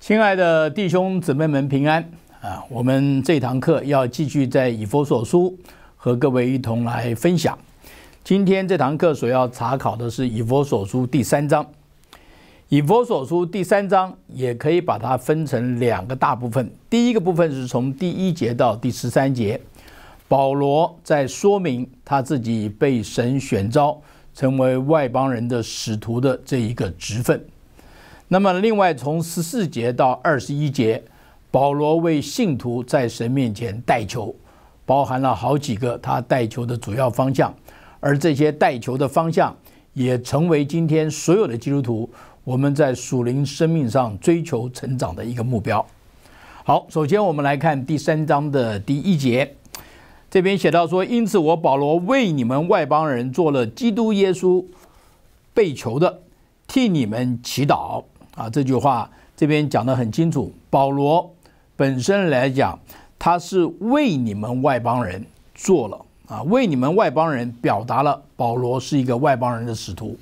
亲爱的弟兄姊妹们平安啊！我们这堂课要继续在《以弗所书》和各位一同来分享。今天这堂课所要查考的是《以弗所书》第三章，《以弗所书》第三章也可以把它分成两个大部分。第一个部分是从第一节到第十三节，保罗在说明他自己被神选召成为外邦人的使徒的这一个职分。那么，另外从十四节到二十一节，保罗为信徒在神面前代求，包含了好几个他代求的主要方向，而这些代求的方向，也成为今天所有的基督徒我们在属灵生命上追求成长的一个目标。好，首先我们来看第三章的第一节，这边写到说：“因此，我保罗为你们外邦人做了基督耶稣被求的，替你们祈祷。”啊，这句话这边讲得很清楚。保罗本身来讲，他是为你们外邦人做了啊，为你们外邦人表达了保罗是一个外邦人的使徒。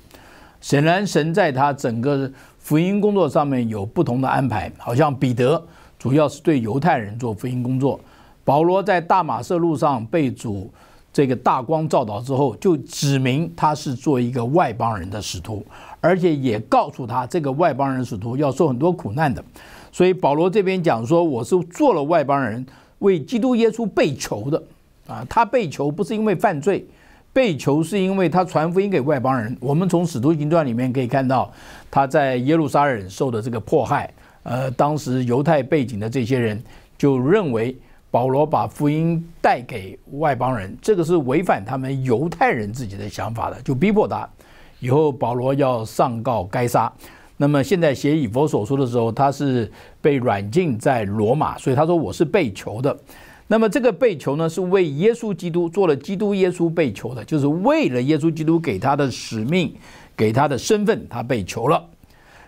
显然，神在他整个福音工作上面有不同的安排。好像彼得主要是对犹太人做福音工作，保罗在大马色路上被主这个大光照到之后，就指明他是做一个外邦人的使徒。而且也告诉他，这个外邦人使徒要受很多苦难的。所以保罗这边讲说，我是做了外邦人为基督耶稣被囚的，啊，他被囚不是因为犯罪，被囚是因为他传福音给外邦人。我们从使徒行传里面可以看到，他在耶路撒冷受的这个迫害，呃，当时犹太背景的这些人就认为保罗把福音带给外邦人，这个是违反他们犹太人自己的想法的，就逼迫他。以后保罗要上告该杀。那么现在写以佛所说的时候，他是被软禁在罗马，所以他说我是被囚的。那么这个被囚呢，是为耶稣基督做了基督耶稣被囚的，就是为了耶稣基督给他的使命、给他的身份，他被囚了。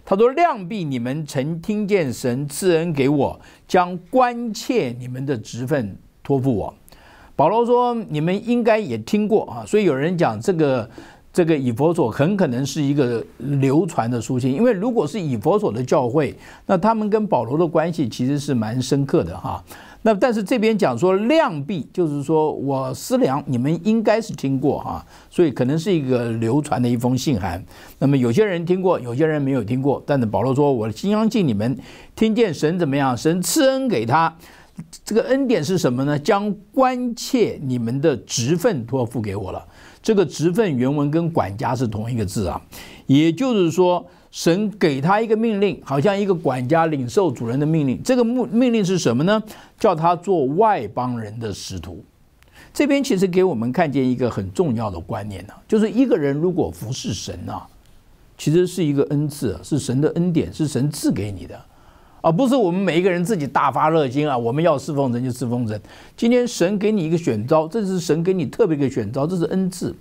他说：“量必你们曾听见神赐恩给我，将关切你们的职分托付我。”保罗说：“你们应该也听过啊。”所以有人讲这个。这个以佛所很可能是一个流传的书信，因为如果是以佛所的教会，那他们跟保罗的关系其实是蛮深刻的哈。那但是这边讲说量毕，就是说我思量，你们应该是听过哈，所以可能是一个流传的一封信函。那么有些人听过，有些人没有听过，但是保罗说，我相信你们听见神怎么样，神赐恩给他，这个恩典是什么呢？将关切你们的职分托付给我了。这个职份原文跟管家是同一个字啊，也就是说，神给他一个命令，好像一个管家领受主人的命令。这个命命令是什么呢？叫他做外邦人的使徒。这边其实给我们看见一个很重要的观念呢，就是一个人如果服侍神呢，其实是一个恩赐，是神的恩典，是神赐给你的。而不是我们每一个人自己大发热心啊！我们要侍奉神就侍奉神。今天神给你一个选招，这是神给你特别一个选招，这是恩赐。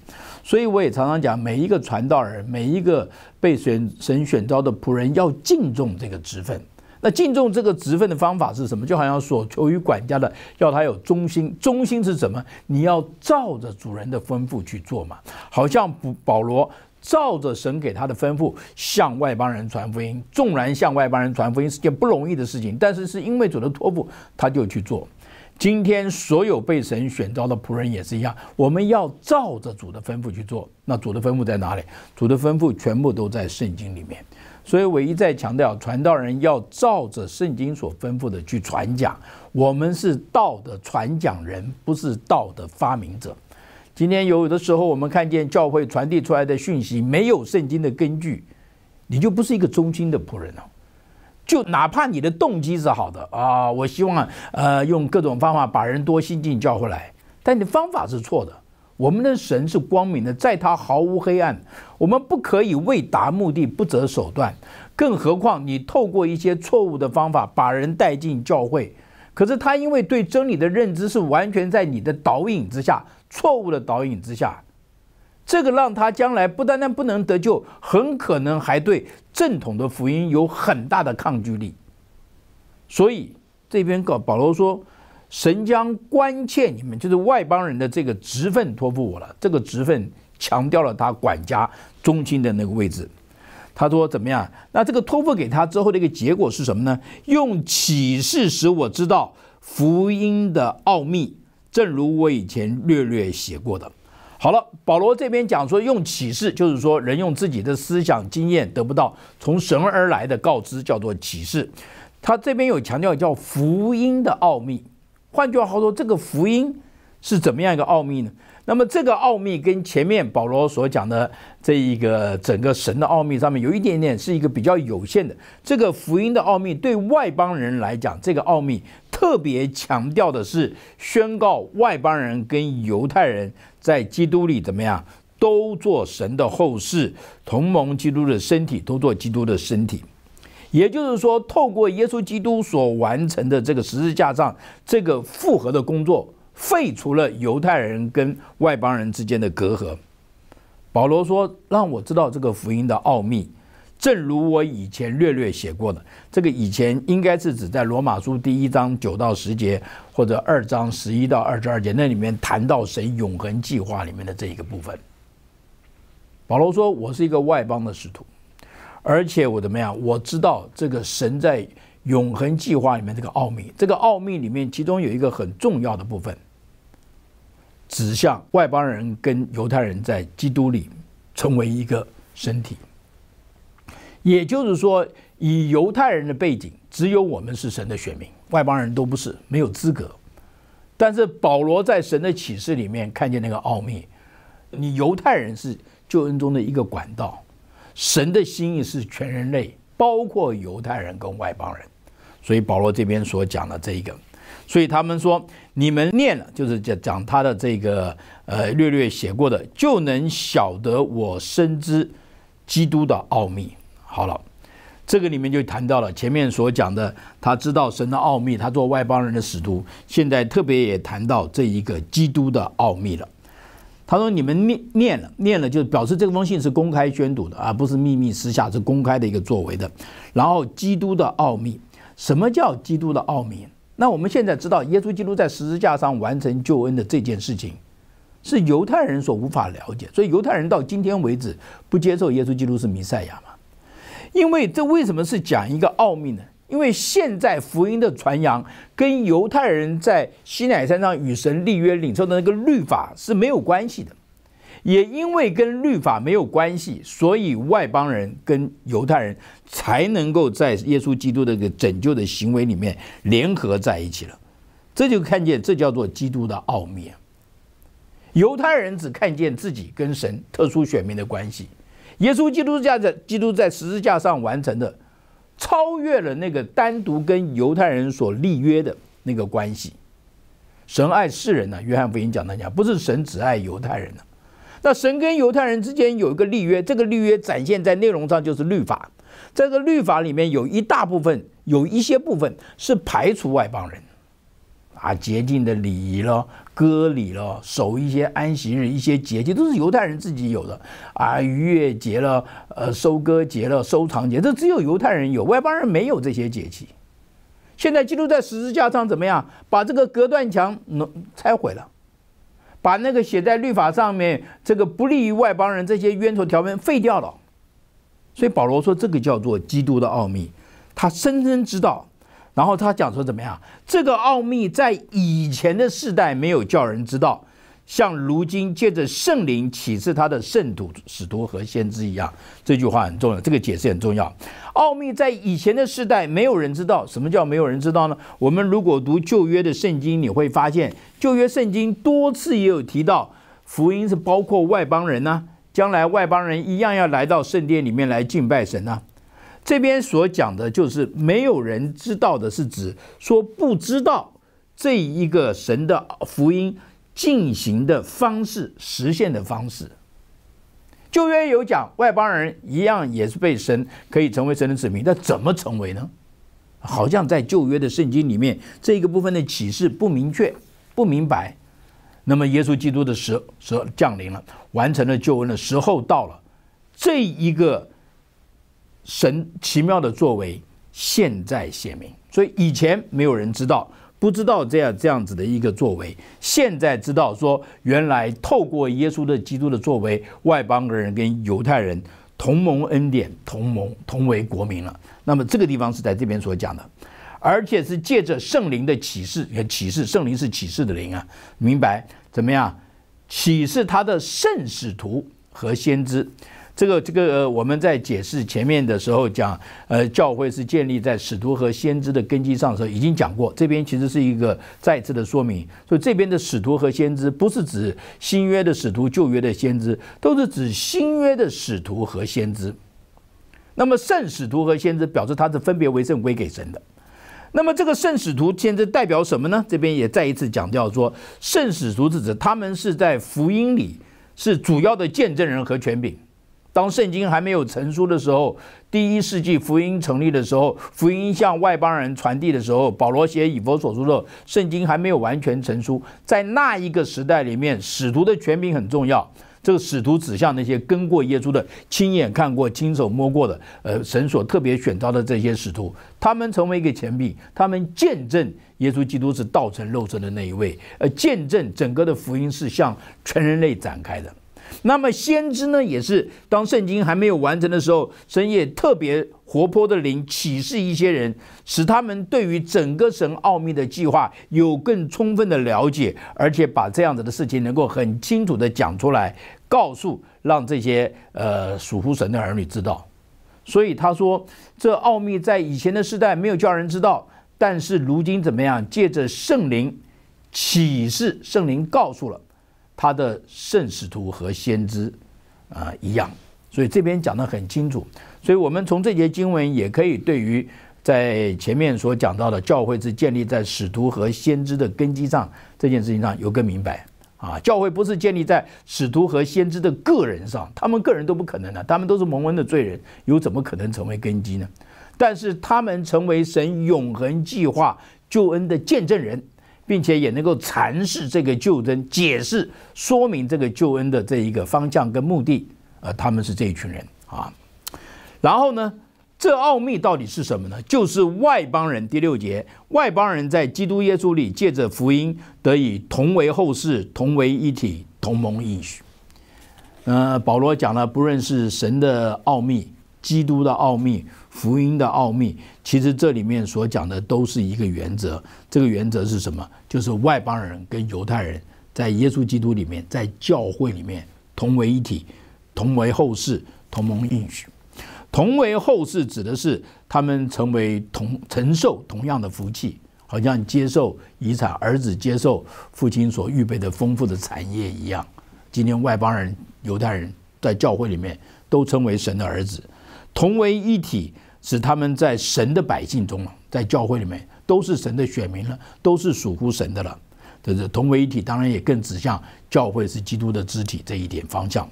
所以我也常常讲，每一个传道人，每一个被选神选招的仆人，要敬重这个职分。那敬重这个职分的方法是什么？就好像所求于管家的，要他有忠心。忠心是什么？你要照着主人的吩咐去做嘛。好像保罗。照着神给他的吩咐，向外邦人传福音。纵然向外邦人传福音是件不容易的事情，但是是因为主的托付，他就去做。今天所有被神选召的仆人也是一样，我们要照着主的吩咐去做。那主的吩咐在哪里？主的吩咐全部都在圣经里面。所以，我一再强调，传道人要照着圣经所吩咐的去传讲。我们是道的传讲人，不是道的发明者。今天有的时候，我们看见教会传递出来的讯息没有圣经的根据，你就不是一个忠心的仆人了。就哪怕你的动机是好的啊，我希望呃用各种方法把人多心进教会来，但你方法是错的。我们的神是光明的，在他毫无黑暗。我们不可以为达目的不择手段，更何况你透过一些错误的方法把人带进教会，可是他因为对真理的认知是完全在你的导引之下。错误的导引之下，这个让他将来不单单不能得救，很可能还对正统的福音有很大的抗拒力。所以这边告保罗说，神将关切你们，就是外邦人的这个职分托付我了。这个职分强调了他管家中心的那个位置。他说怎么样？那这个托付给他之后的一个结果是什么呢？用启示使我知道福音的奥秘。正如我以前略略写过的，好了，保罗这边讲说用启示，就是说人用自己的思想经验得不到从神而来的告知，叫做启示。他这边有强调叫福音的奥秘。换句话说，这个福音是怎么样一个奥秘呢？那么这个奥秘跟前面保罗所讲的这一个整个神的奥秘上面有一点点是一个比较有限的。这个福音的奥秘对外邦人来讲，这个奥秘特别强调的是宣告外邦人跟犹太人在基督里怎么样都做神的后世，同盟基督的身体，都做基督的身体。也就是说，透过耶稣基督所完成的这个十字架上这个复合的工作。废除了犹太人跟外邦人之间的隔阂。保罗说：“让我知道这个福音的奥秘，正如我以前略略写过的。这个以前应该是指在罗马书第一章九到十节，或者二章十一到二十二节那里面谈到神永恒计划里面的这一个部分。”保罗说：“我是一个外邦的使徒，而且我怎么样？我知道这个神在永恒计划里面这个奥秘。这个奥秘里面，其中有一个很重要的部分。”指向外邦人跟犹太人在基督里成为一个身体，也就是说，以犹太人的背景，只有我们是神的选民，外邦人都不是，没有资格。但是保罗在神的启示里面看见那个奥秘：，你犹太人是救恩中的一个管道，神的心意是全人类，包括犹太人跟外邦人。所以保罗这边所讲的这一个。所以他们说，你们念了，就是讲讲他的这个，呃，略略写过的，就能晓得我深知基督的奥秘。好了，这个里面就谈到了前面所讲的，他知道神的奥秘，他做外邦人的使徒，现在特别也谈到这一个基督的奥秘了。他说，你们念念了，念了，就表示这封信是公开宣读的，而不是秘密私下，是公开的一个作为的。然后，基督的奥秘，什么叫基督的奥秘？那我们现在知道，耶稣基督在十字架上完成救恩的这件事情，是犹太人所无法了解，所以犹太人到今天为止不接受耶稣基督是弥赛亚嘛？因为这为什么是讲一个奥秘呢？因为现在福音的传扬跟犹太人在西乃山上与神立约领受的那个律法是没有关系的。也因为跟律法没有关系，所以外邦人跟犹太人才能够在耶稣基督的这个拯救的行为里面联合在一起了。这就看见，这叫做基督的奥秘。犹太人只看见自己跟神特殊选民的关系，耶稣基督在基督在十字架上完成的，超越了那个单独跟犹太人所立约的那个关系。神爱世人呢，约翰福音讲的讲，不是神只爱犹太人呢。那神跟犹太人之间有一个立约，这个立约展现在内容上就是律法，在这律法里面有一大部分，有一些部分是排除外邦人，啊，洁净的礼仪咯，割礼咯，守一些安息日、一些节气都是犹太人自己有的，啊，逾越节了，呃，收割节了，收藏节，这只有犹太人有，外邦人没有这些节气。现在基督在十字架上怎么样？把这个隔断墙拆毁了？把那个写在律法上面这个不利于外邦人这些冤仇条文废掉了，所以保罗说这个叫做基督的奥秘，他深深知道，然后他讲说怎么样，这个奥秘在以前的世代没有叫人知道。像如今借着圣灵启示他的圣徒、使徒和先知一样，这句话很重要，这个解释很重要。奥秘在以前的时代没有人知道，什么叫没有人知道呢？我们如果读旧约的圣经，你会发现旧约圣经多次也有提到福音是包括外邦人呢，将来外邦人一样要来到圣殿里面来敬拜神呢。这边所讲的就是没有人知道的，是指说不知道这一个神的福音。进行的方式，实现的方式。旧约有讲外邦人一样也是被神可以成为神的子民，但怎么成为呢？好像在旧约的圣经里面，这一个部分的启示不明确、不明白。那么，耶稣基督的时时降临了，完成了救恩的时候到了，这一个神奇妙的作为现在显明，所以以前没有人知道。不知道这样这样子的一个作为，现在知道说，原来透过耶稣的基督的作为，外邦人跟犹太人同盟恩典同盟同为国民了。那么这个地方是在这边所讲的，而且是借着圣灵的启示，启示圣灵是启示的灵啊，明白怎么样？启示他的圣使徒和先知。这个这个呃，我们在解释前面的时候讲，呃，教会是建立在使徒和先知的根基上时候，已经讲过。这边其实是一个再次的说明，所以这边的使徒和先知不是指新约的使徒、旧约的先知，都是指新约的使徒和先知。那么圣使徒和先知表示他是分别为圣归给神的。那么这个圣使徒先知代表什么呢？这边也再一次强调说，圣使徒是指他们是在福音里是主要的见证人和权柄。当圣经还没有成书的时候，第一世纪福音成立的时候，福音向外邦人传递的时候，保罗写以弗所书的圣经还没有完全成书。在那一个时代里面，使徒的全名很重要。这个使徒指向那些跟过耶稣的、亲眼看过、亲手摸过的，呃，神所特别选召的这些使徒，他们成为一个钱币，他们见证耶稣基督是道成肉身的那一位，呃，见证整个的福音是向全人类展开的。那么先知呢，也是当圣经还没有完成的时候，神也特别活泼的灵启示一些人，使他们对于整个神奥秘的计划有更充分的了解，而且把这样子的事情能够很清楚的讲出来，告诉让这些呃属乎神的儿女知道。所以他说，这奥秘在以前的时代没有叫人知道，但是如今怎么样，借着圣灵启示，圣灵告诉了。他的圣使徒和先知，啊，一样，所以这边讲得很清楚。所以，我们从这节经文也可以对于在前面所讲到的教会是建立在使徒和先知的根基上这件事情上有更明白。啊，教会不是建立在使徒和先知的个人上，他们个人都不可能的，他们都是蒙恩的罪人，又怎么可能成为根基呢？但是，他们成为神永恒计划救恩的见证人。并且也能够阐释这个救恩、解释、说明这个救恩的这一个方向跟目的，呃，他们是这一群人啊。然后呢，这奥秘到底是什么呢？就是外邦人第六节，外邦人在基督耶稣里，借着福音得以同为后世、同为一体、同盟应许。呃，保罗讲了，不论是神的奥秘、基督的奥秘。福音的奥秘，其实这里面所讲的都是一个原则。这个原则是什么？就是外邦人跟犹太人在耶稣基督里面，在教会里面同为一体，同为后世，同盟应许。同为后世指的是他们成为同承受同样的福气，好像接受遗产，儿子接受父亲所预备的丰富的产业一样。今天外邦人、犹太人在教会里面都称为神的儿子，同为一体。使他们在神的百姓中在教会里面都是神的选民了，都是属乎神的了，这是同为一体。当然也更指向教会是基督的肢体这一点方向。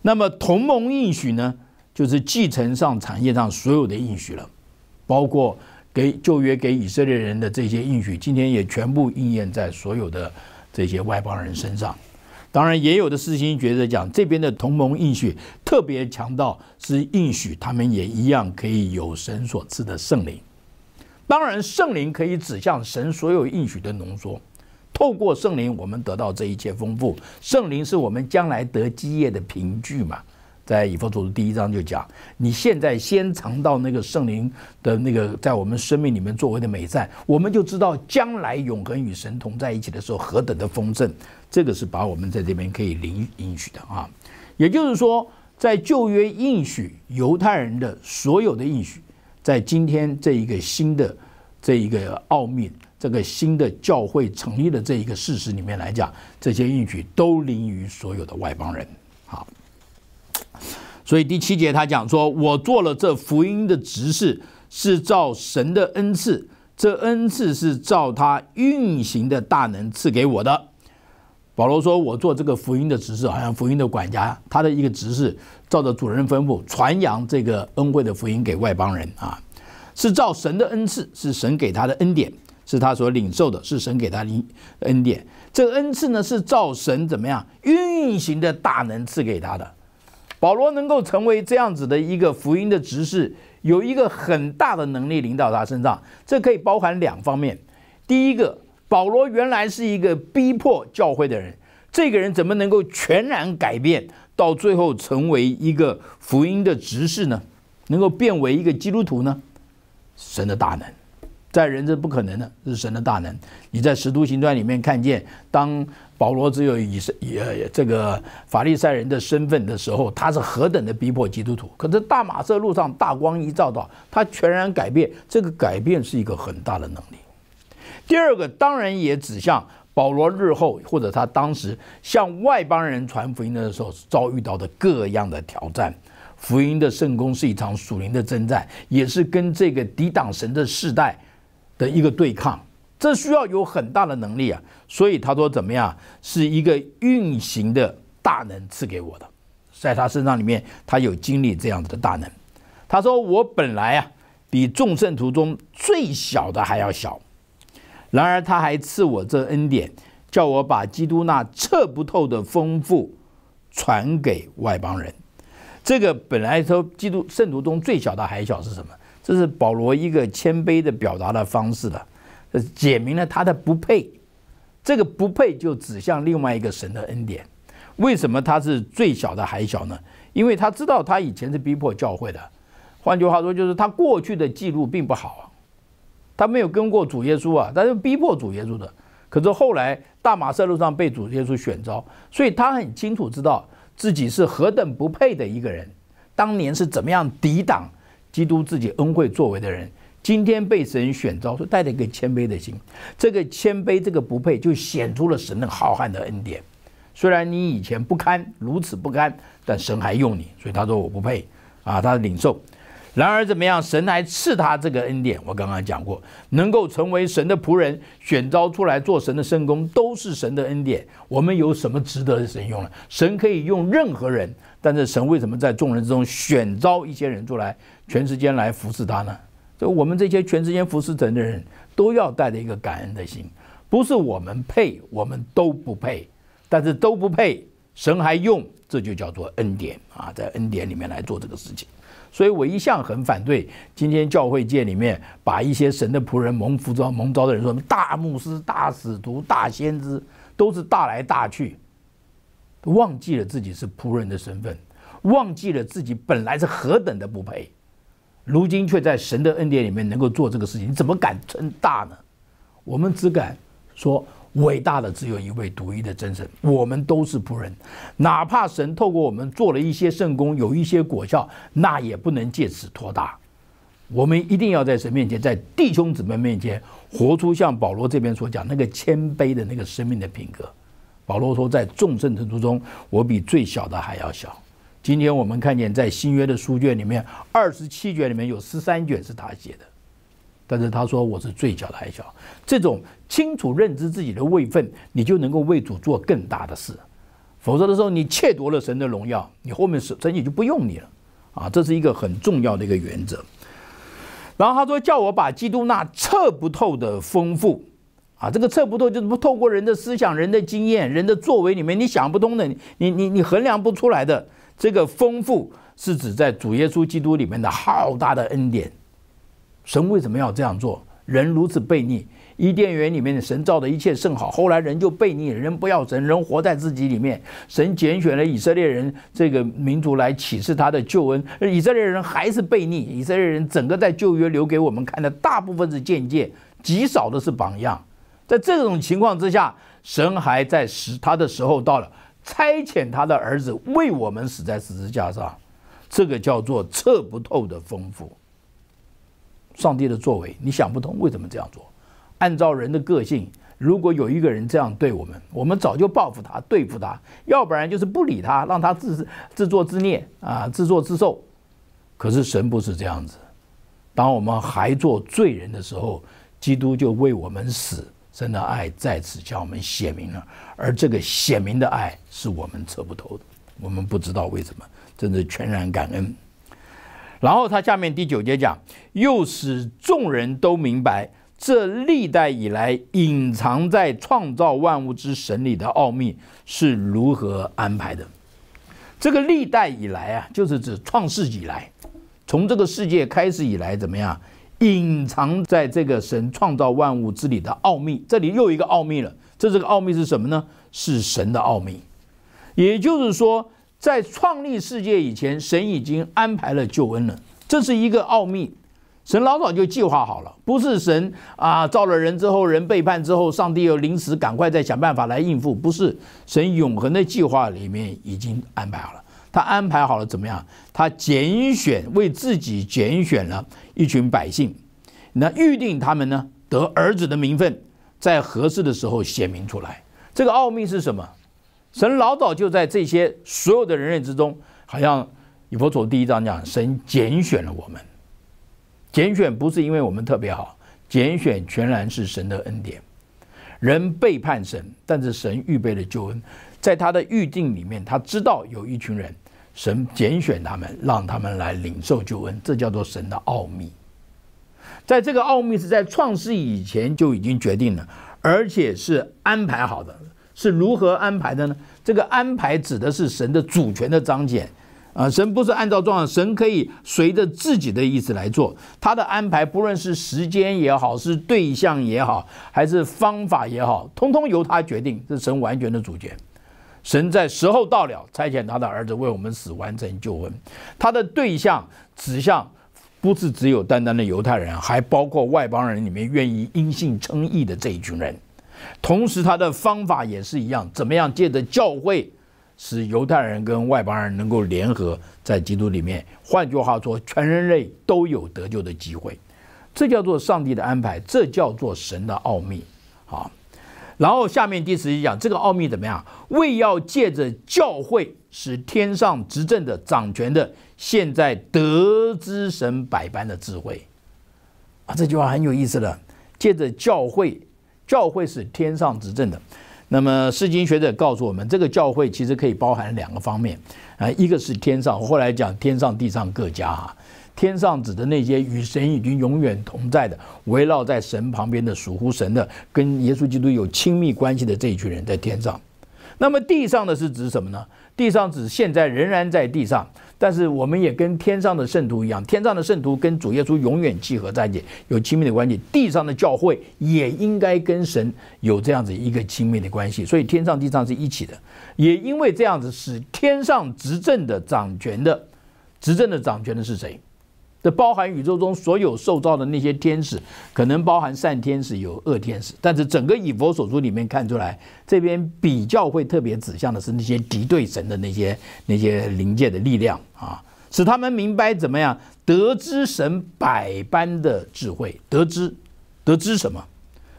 那么同盟应许呢，就是继承上产业上所有的应许了，包括给旧约给以色列人的这些应许，今天也全部应验在所有的这些外邦人身上。当然，也有的私心觉得讲这边的同盟应许特别强盗是应许他们也一样可以有神所赐的圣灵。当然，圣灵可以指向神所有应许的浓缩。透过圣灵，我们得到这一切丰富。圣灵是我们将来得基业的凭据嘛。在以弗所书第一章就讲，你现在先尝到那个圣灵的那个在我们生命里面作为的美善，我们就知道将来永恒与神同在一起的时候何等的丰盛。这个是把我们在这边可以领应许的啊。也就是说，在旧约应许犹太人的所有的应许，在今天这一个新的这一个奥秘，这个新的教会成立的这一个事实里面来讲，这些应许都临于所有的外邦人。所以第七节他讲说，我做了这福音的执事，是照神的恩赐，这恩赐是照他运行的大能赐给我的。保罗说，我做这个福音的执事，好像福音的管家，他的一个执事，照着主人吩咐，传扬这个恩惠的福音给外邦人啊。是照神的恩赐，是神给他的恩典，是他所领受的，是神给他的恩典。这个恩赐呢，是照神怎么样运行的大能赐给他的。保罗能够成为这样子的一个福音的执事，有一个很大的能力领导他身上，这可以包含两方面。第一个，保罗原来是一个逼迫教会的人，这个人怎么能够全然改变，到最后成为一个福音的执事呢？能够变为一个基督徒呢？神的大能。在人是不可能的，是神的大能。你在《使徒行传》里面看见，当保罗只有以身这个法利赛人的身份的时候，他是何等的逼迫基督徒。可是大马色路上大光一照到，他全然改变。这个改变是一个很大的能力。第二个当然也指向保罗日后或者他当时向外邦人传福音的时候遭遇到的各样的挑战。福音的圣功是一场属灵的征战，也是跟这个抵挡神的世代。的一个对抗，这需要有很大的能力啊，所以他说怎么样是一个运行的大能赐给我的，在他身上里面，他有经历这样子的大能。他说我本来啊，比众圣徒中最小的还要小，然而他还赐我这恩典，叫我把基督那测不透的丰富传给外邦人。这个本来说基督圣徒中最小的还小是什么？这是保罗一个谦卑的表达的方式的，解明了他的不配。这个不配就指向另外一个神的恩典。为什么他是最小的还小呢？因为他知道他以前是逼迫教会的，换句话说就是他过去的记录并不好，他没有跟过主耶稣啊，他是逼迫主耶稣的。可是后来大马色路上被主耶稣选召，所以他很清楚知道自己是何等不配的一个人。当年是怎么样抵挡？基督自己恩惠作为的人，今天被神选召，说带着一个谦卑的心。这个谦卑，这个不配，就显出了神的浩瀚的恩典。虽然你以前不堪如此不堪，但神还用你，所以他说我不配啊，他领受。然而怎么样，神还赐他这个恩典。我刚刚讲过，能够成为神的仆人，选召出来做神的圣工，都是神的恩典。我们有什么值得神用呢？神可以用任何人，但是神为什么在众人之中选召一些人出来？全时间来服侍他呢？就我们这些全时间服侍神的人，都要带着一个感恩的心。不是我们配，我们都不配。但是都不配，神还用，这就叫做恩典啊！在恩典里面来做这个事情。所以我一向很反对今天教会界里面把一些神的仆人蒙福召蒙招的人，说大牧师、大使徒、大先知，都是大来大去，忘记了自己是仆人的身份，忘记了自己本来是何等的不配。如今却在神的恩典里面能够做这个事情，你怎么敢称大呢？我们只敢说伟大的只有一位独一的真神，我们都是仆人。哪怕神透过我们做了一些圣功，有一些果效，那也不能借此托大。我们一定要在神面前，在弟兄姊妹面前，活出像保罗这边所讲那个谦卑的那个生命的品格。保罗说，在众圣徒中，我比最小的还要小。今天我们看见在新约的书卷里面，二十七卷里面有十三卷是他写的，但是他说我是最小的，还小。这种清楚认知自己的位分，你就能够为主做更大的事，否则的时候你窃夺了神的荣耀，你后面神神也就不用你了啊！这是一个很重要的一个原则。然后他说叫我把基督那测不透的丰富啊，这个测不透就是不透过人的思想、人的经验、人的作为里面你想不通的，你你你衡量不出来的。这个丰富是指在主耶稣基督里面的浩大的恩典。神为什么要这样做？人如此悖逆，伊甸园里面的神造的一切甚好，后来人就悖逆，人不要神，人活在自己里面。神拣选了以色列人这个民族来启示他的救恩，以色列人还是悖逆。以色列人整个在旧约留给我们看的大部分是见解，极少的是榜样。在这种情况之下，神还在时他的时候到了。差遣他的儿子为我们死在十字架上，这个叫做测不透的丰富。上帝的作为，你想不通为什么这样做。按照人的个性，如果有一个人这样对我们，我们早就报复他、对付他，要不然就是不理他，让他自自作自孽啊，自作自受。可是神不是这样子。当我们还做罪人的时候，基督就为我们死。真的爱再次将我们显明了，而这个显明的爱是我们测不透的，我们不知道为什么，真是全然感恩。然后他下面第九节讲，又使众人都明白这历代以来隐藏在创造万物之神里的奥秘是如何安排的。这个历代以来啊，就是指创世以来，从这个世界开始以来，怎么样？隐藏在这个神创造万物之理的奥秘，这里又有一个奥秘了。这是个奥秘是什么呢？是神的奥秘。也就是说，在创立世界以前，神已经安排了救恩了。这是一个奥秘，神老早就计划好了。不是神啊，造了人之后，人背叛之后，上帝又临时赶快再想办法来应付。不是，神永恒的计划里面已经安排好了。他安排好了怎么样？他拣选为自己拣选了一群百姓，那预定他们呢得儿子的名分，在合适的时候显明出来。这个奥秘是什么？神老早就在这些所有的人类之中，好像以佛所第一章讲，神拣选了我们。拣选不是因为我们特别好，拣选全然是神的恩典。人背叛神，但是神预备了救恩，在他的预定里面，他知道有一群人。神拣选他们，让他们来领受救恩，这叫做神的奥秘。在这个奥秘是在创世以前就已经决定了，而且是安排好的。是如何安排的呢？这个安排指的是神的主权的彰显啊！神不是按照状神可以随着自己的意思来做。他的安排，不论是时间也好，是对象也好，还是方法也好，通通由他决定。是神完全的主权。神在时候到了，差遣他的儿子为我们死，完成救恩。他的对象指向不是只有单单的犹太人，还包括外邦人里面愿意因信称义的这一群人。同时，他的方法也是一样，怎么样借着教会使犹太人跟外邦人能够联合在基督里面。换句话说，全人类都有得救的机会。这叫做上帝的安排，这叫做神的奥秘。啊。然后下面第十一讲这个奥秘怎么样？为要借着教会，使天上执政的掌权的现在得知神百般的智慧啊！这句话很有意思的，借着教会，教会是天上执政的。那么，诗经学者告诉我们，这个教会其实可以包含两个方面啊，一个是天上，后来讲天上地上各家啊。天上指的那些与神已经永远同在的，围绕在神旁边的属乎神的，跟耶稣基督有亲密关系的这一群人在天上。那么地上的是指什么呢？地上指现在仍然在地上，但是我们也跟天上的圣徒一样，天上的圣徒跟主耶稣永远契合在一起，有亲密的关系。地上的教会也应该跟神有这样子一个亲密的关系。所以天上地上是一起的，也因为这样子，使天上执政的掌权的，执政的掌权的是谁？这包含宇宙中所有受造的那些天使，可能包含善天使有恶天使，但是整个以佛所书里面看出来，这边比较会特别指向的是那些敌对神的那些那些灵界的力量啊，使他们明白怎么样得知神百般的智慧，得知，得知什么？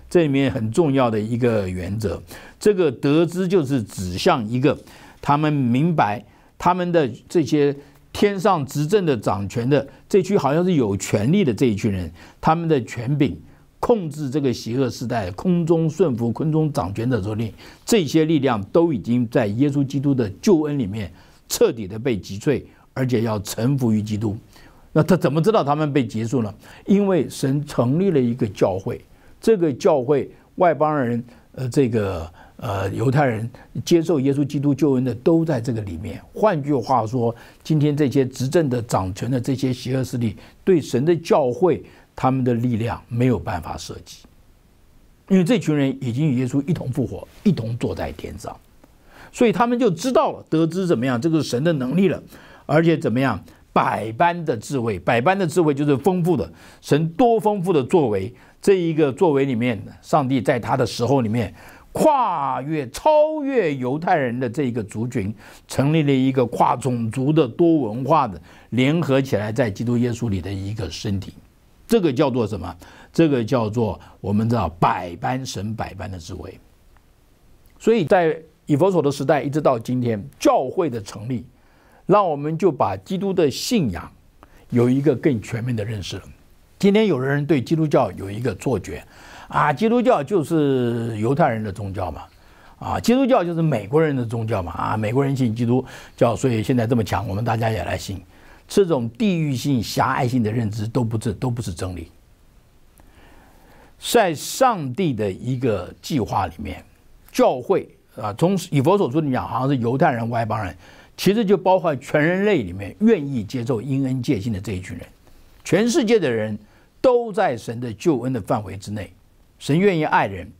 这里面很重要的一个原则，这个得知就是指向一个，他们明白他们的这些。天上执政的、掌权的这群好像是有权力的这一群人，他们的权柄控制这个邪恶时代，空中顺服、空中掌权者作令，这些力量都已经在耶稣基督的救恩里面彻底的被击碎，而且要臣服于基督。那他怎么知道他们被结束呢？因为神成立了一个教会，这个教会外邦人，呃，这个。呃，犹太人接受耶稣基督救恩的都在这个里面。换句话说，今天这些执政的、掌权的这些邪恶势力，对神的教会，他们的力量没有办法涉及，因为这群人已经与耶稣一同复活，一同坐在天上，所以他们就知道了，得知怎么样，这是神的能力了，而且怎么样，百般的智慧，百般的智慧就是丰富的神多丰富的作为，这一个作为里面，上帝在他的时候里面。跨越、超越犹太人的这一个族群，成立了一个跨种族的、多文化的联合起来，在基督耶稣里的一个身体。这个叫做什么？这个叫做我们知道百般神百般的智慧。所以在以弗所的时代一直到今天，教会的成立，让我们就把基督的信仰有一个更全面的认识。今天有的人对基督教有一个错觉。啊，基督教就是犹太人的宗教嘛，啊，基督教就是美国人的宗教嘛，啊，美国人信基督教，所以现在这么强，我们大家也来信，这种地域性、狭隘性的认知都不是，都不是真理。在上帝的一个计划里面，教会啊，从以佛所说的讲，好像是犹太人、外邦人，其实就包括全人类里面愿意接受因恩借性的这一群人，全世界的人都在神的救恩的范围之内。神愿意爱人，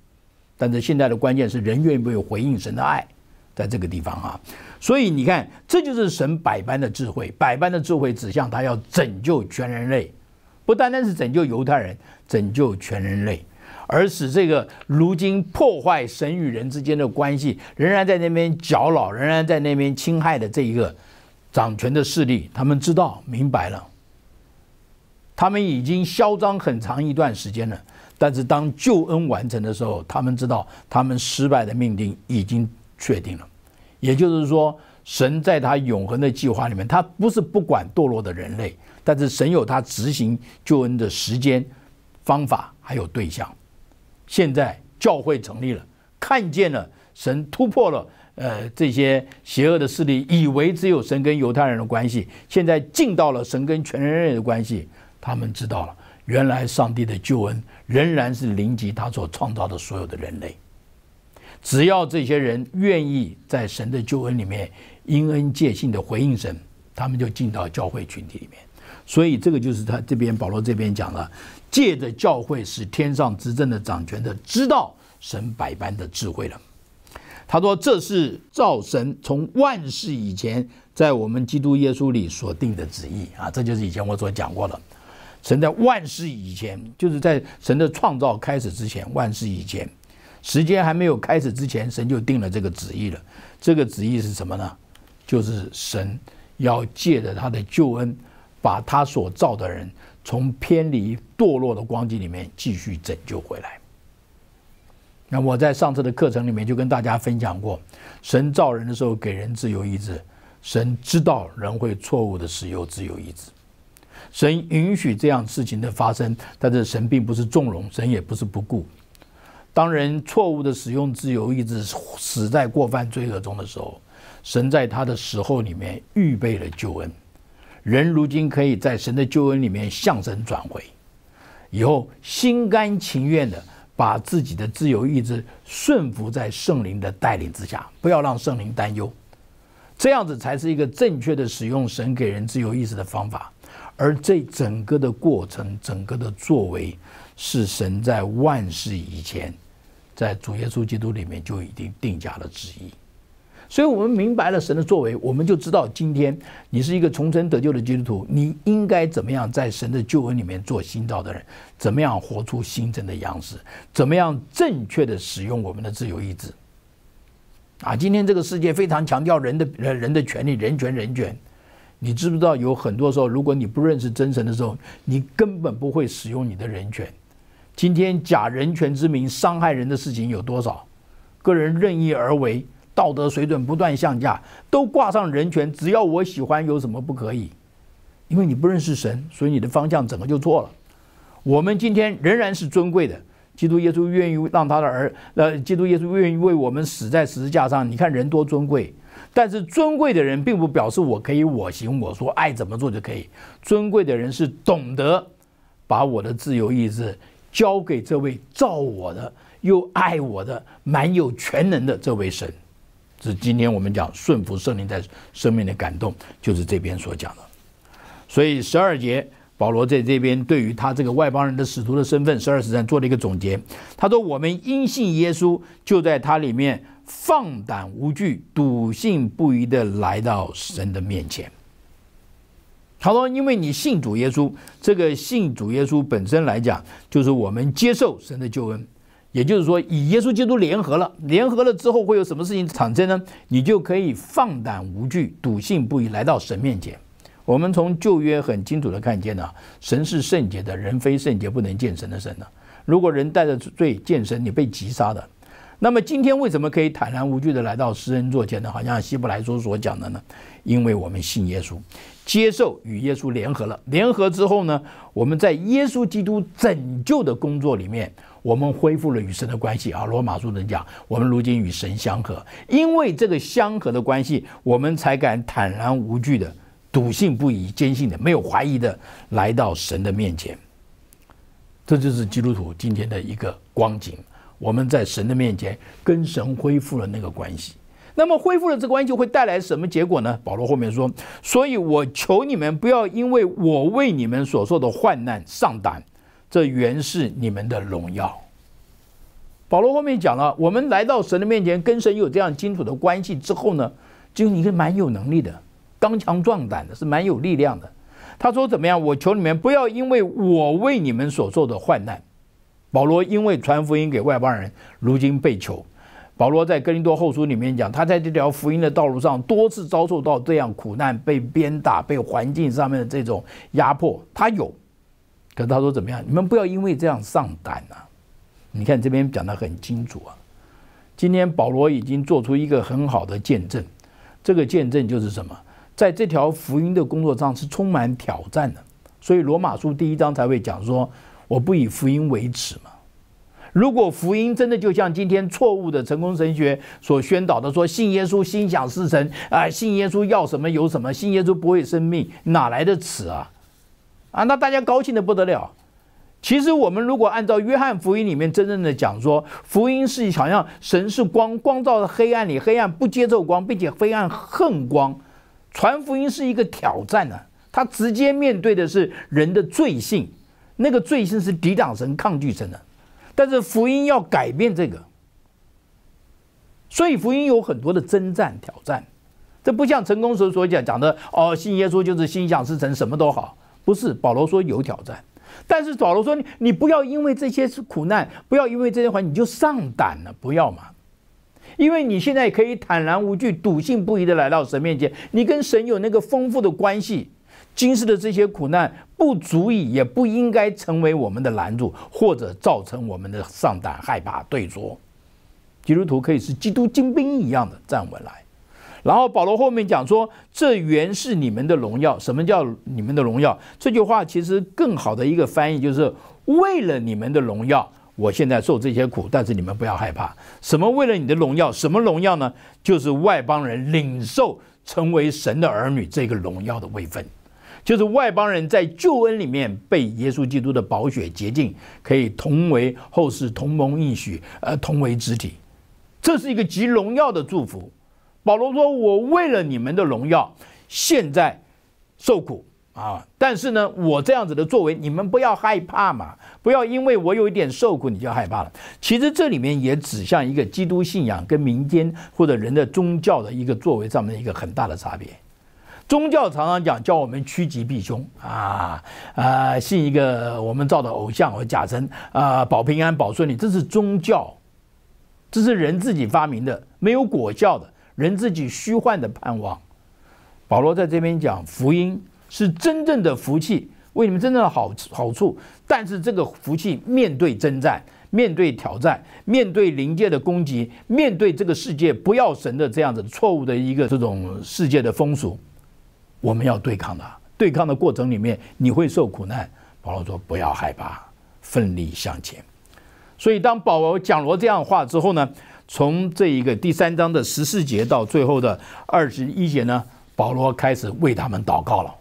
但是现在的关键是人愿意不意回应神的爱，在这个地方啊，所以你看，这就是神百般的智慧，百般的智慧指向他要拯救全人类，不单单是拯救犹太人，拯救全人类，而使这个如今破坏神与人之间的关系，仍然在那边搅扰，仍然在那边侵害的这一个掌权的势力，他们知道明白了，他们已经嚣张很长一段时间了。但是当救恩完成的时候，他们知道他们失败的命定已经确定了，也就是说，神在他永恒的计划里面，他不是不管堕落的人类，但是神有他执行救恩的时间、方法还有对象。现在教会成立了，看见了神突破了，呃，这些邪恶的势力，以为只有神跟犹太人的关系，现在进到了神跟全人类的关系，他们知道了，原来上帝的救恩。仍然是灵级，他所创造的所有的人类，只要这些人愿意在神的救恩里面因恩借信的回应神，他们就进到教会群体里面。所以这个就是他这边保罗这边讲了，借着教会使天上执政的掌权的知道神百般的智慧了。他说这是造神从万世以前在我们基督耶稣里所定的旨意啊，这就是以前我所讲过的。神在万事以前，就是在神的创造开始之前，万事以前，时间还没有开始之前，神就定了这个旨意了。这个旨意是什么呢？就是神要借着他的救恩，把他所造的人从偏离堕落的光景里面继续拯救回来。那我在上次的课程里面就跟大家分享过，神造人的时候给人自由意志，神知道人会错误的使用自由意志。神允许这样事情的发生，但是神并不是纵容，神也不是不顾。当人错误的使用自由意志，死在过犯罪恶中的时候，神在他的死后里面预备了救恩。人如今可以在神的救恩里面向神转回，以后心甘情愿的把自己的自由意志顺服在圣灵的带领之下，不要让圣灵担忧。这样子才是一个正确的使用神给人自由意志的方法。而这整个的过程，整个的作为，是神在万世以前，在主耶稣基督里面就已经定下。了旨意，所以我们明白了神的作为，我们就知道今天你是一个重生得救的基督徒，你应该怎么样在神的救恩里面做新造的人，怎么样活出新正的样式，怎么样正确的使用我们的自由意志。啊，今天这个世界非常强调人的人的权利、人权、人权。你知不知道，有很多时候，如果你不认识真神的时候，你根本不会使用你的人权。今天假人权之名伤害人的事情有多少？个人任意而为，道德水准不断降价，都挂上人权，只要我喜欢，有什么不可以？因为你不认识神，所以你的方向整个就错了。我们今天仍然是尊贵的，基督耶稣愿意让他的儿，呃，基督耶稣愿意为我们死在十字架上。你看人多尊贵。但是尊贵的人并不表示我可以我行我说爱怎么做就可以。尊贵的人是懂得把我的自由意志交给这位造我的又爱我的蛮有全能的这位神。是今天我们讲顺服圣灵在生命的感动，就是这边所讲的。所以十二节保罗在这边对于他这个外邦人的使徒的身份，十二十三做了一个总结。他说我们因信耶稣就在他里面。放胆无惧、笃信不疑地来到神的面前。好了，因为你信主耶稣，这个信主耶稣本身来讲，就是我们接受神的救恩，也就是说，与耶稣基督联合了。联合了之后，会有什么事情产生呢？你就可以放胆无惧、笃信不疑来到神面前。我们从旧约很清楚地看见呢，神是圣洁的，人非圣洁不能见神的神呢。如果人带着罪见神，你被击杀的。那么今天为什么可以坦然无惧的来到人座前呢？好像希伯来书所讲的呢？因为我们信耶稣，接受与耶稣联合了。联合之后呢，我们在耶稣基督拯救的工作里面，我们恢复了与神的关系。啊，罗马书能讲，我们如今与神相合，因为这个相合的关系，我们才敢坦然无惧的，笃信不疑、坚信的、没有怀疑的来到神的面前。这就是基督徒今天的一个光景。我们在神的面前跟神恢复了那个关系，那么恢复了这个关系会带来什么结果呢？保罗后面说：“所以我求你们不要因为我为你们所受的患难上胆，这原是你们的荣耀。”保罗后面讲了，我们来到神的面前跟神有这样清楚的关系之后呢，就你蛮有能力的，刚强壮胆的，是蛮有力量的。他说：“怎么样？我求你们不要因为我为你们所受的患难。”保罗因为传福音给外邦人，如今被囚。保罗在哥林多后书里面讲，他在这条福音的道路上多次遭受到这样苦难，被鞭打，被环境上面的这种压迫。他有，可是他说怎么样？你们不要因为这样上胆啊！你看这边讲得很清楚啊。今天保罗已经做出一个很好的见证，这个见证就是什么？在这条福音的工作上是充满挑战的。所以罗马书第一章才会讲说。我不以福音为耻吗？如果福音真的就像今天错误的成功神学所宣导的说，信耶稣心想事成啊，信耶稣要什么有什么，信耶稣不会生命，哪来的耻啊？啊，那大家高兴的不得了。其实我们如果按照约翰福音里面真正的讲说，福音是好像神是光，光照在黑暗里，黑暗不接受光，并且黑暗恨光。传福音是一个挑战呢，它直接面对的是人的罪性。那个罪性是抵挡神、抗拒神的，但是福音要改变这个，所以福音有很多的征战挑战，这不像成功时所讲讲的哦，信耶稣就是心想事成，什么都好，不是。保罗说有挑战，但是保罗说你不要因为这些是苦难，不要因为这些话你就上胆了，不要嘛，因为你现在可以坦然无惧、笃信不疑的来到神面前，你跟神有那个丰富的关系。今世的这些苦难不足以，也不应该成为我们的拦阻，或者造成我们的上胆害怕、对酌。基督徒可以是基督精兵一样的站稳来。然后保罗后面讲说：“这原是你们的荣耀。”什么叫你们的荣耀？这句话其实更好的一个翻译就是：“为了你们的荣耀，我现在受这些苦，但是你们不要害怕。”什么为了你的荣耀？什么荣耀呢？就是外邦人领受成为神的儿女这个荣耀的位分。就是外邦人在救恩里面被耶稣基督的宝血洁净，可以同为后世同盟应许，呃，同为肢体，这是一个极荣耀的祝福。保罗说：“我为了你们的荣耀，现在受苦啊！但是呢，我这样子的作为，你们不要害怕嘛，不要因为我有一点受苦你就害怕了。其实这里面也指向一个基督信仰跟民间或者人的宗教的一个作为上面的一个很大的差别。”宗教常常讲叫我们趋吉避凶啊，呃，信一个我们造的偶像和假神啊，保平安，保顺利。这是宗教，这是人自己发明的，没有果教的，人自己虚幻的盼望。保罗在这边讲福音是真正的福气，为你们真正的好好处。但是这个福气面对征战，面对挑战，面对灵界的攻击，面对这个世界不要神的这样子错误的一个这种世界的风俗。我们要对抗的，对抗的过程里面，你会受苦难。保罗说：“不要害怕，奋力向前。”所以，当保罗讲了这样话之后呢，从这一个第三章的十四节到最后的二十一节呢，保罗开始为他们祷告了。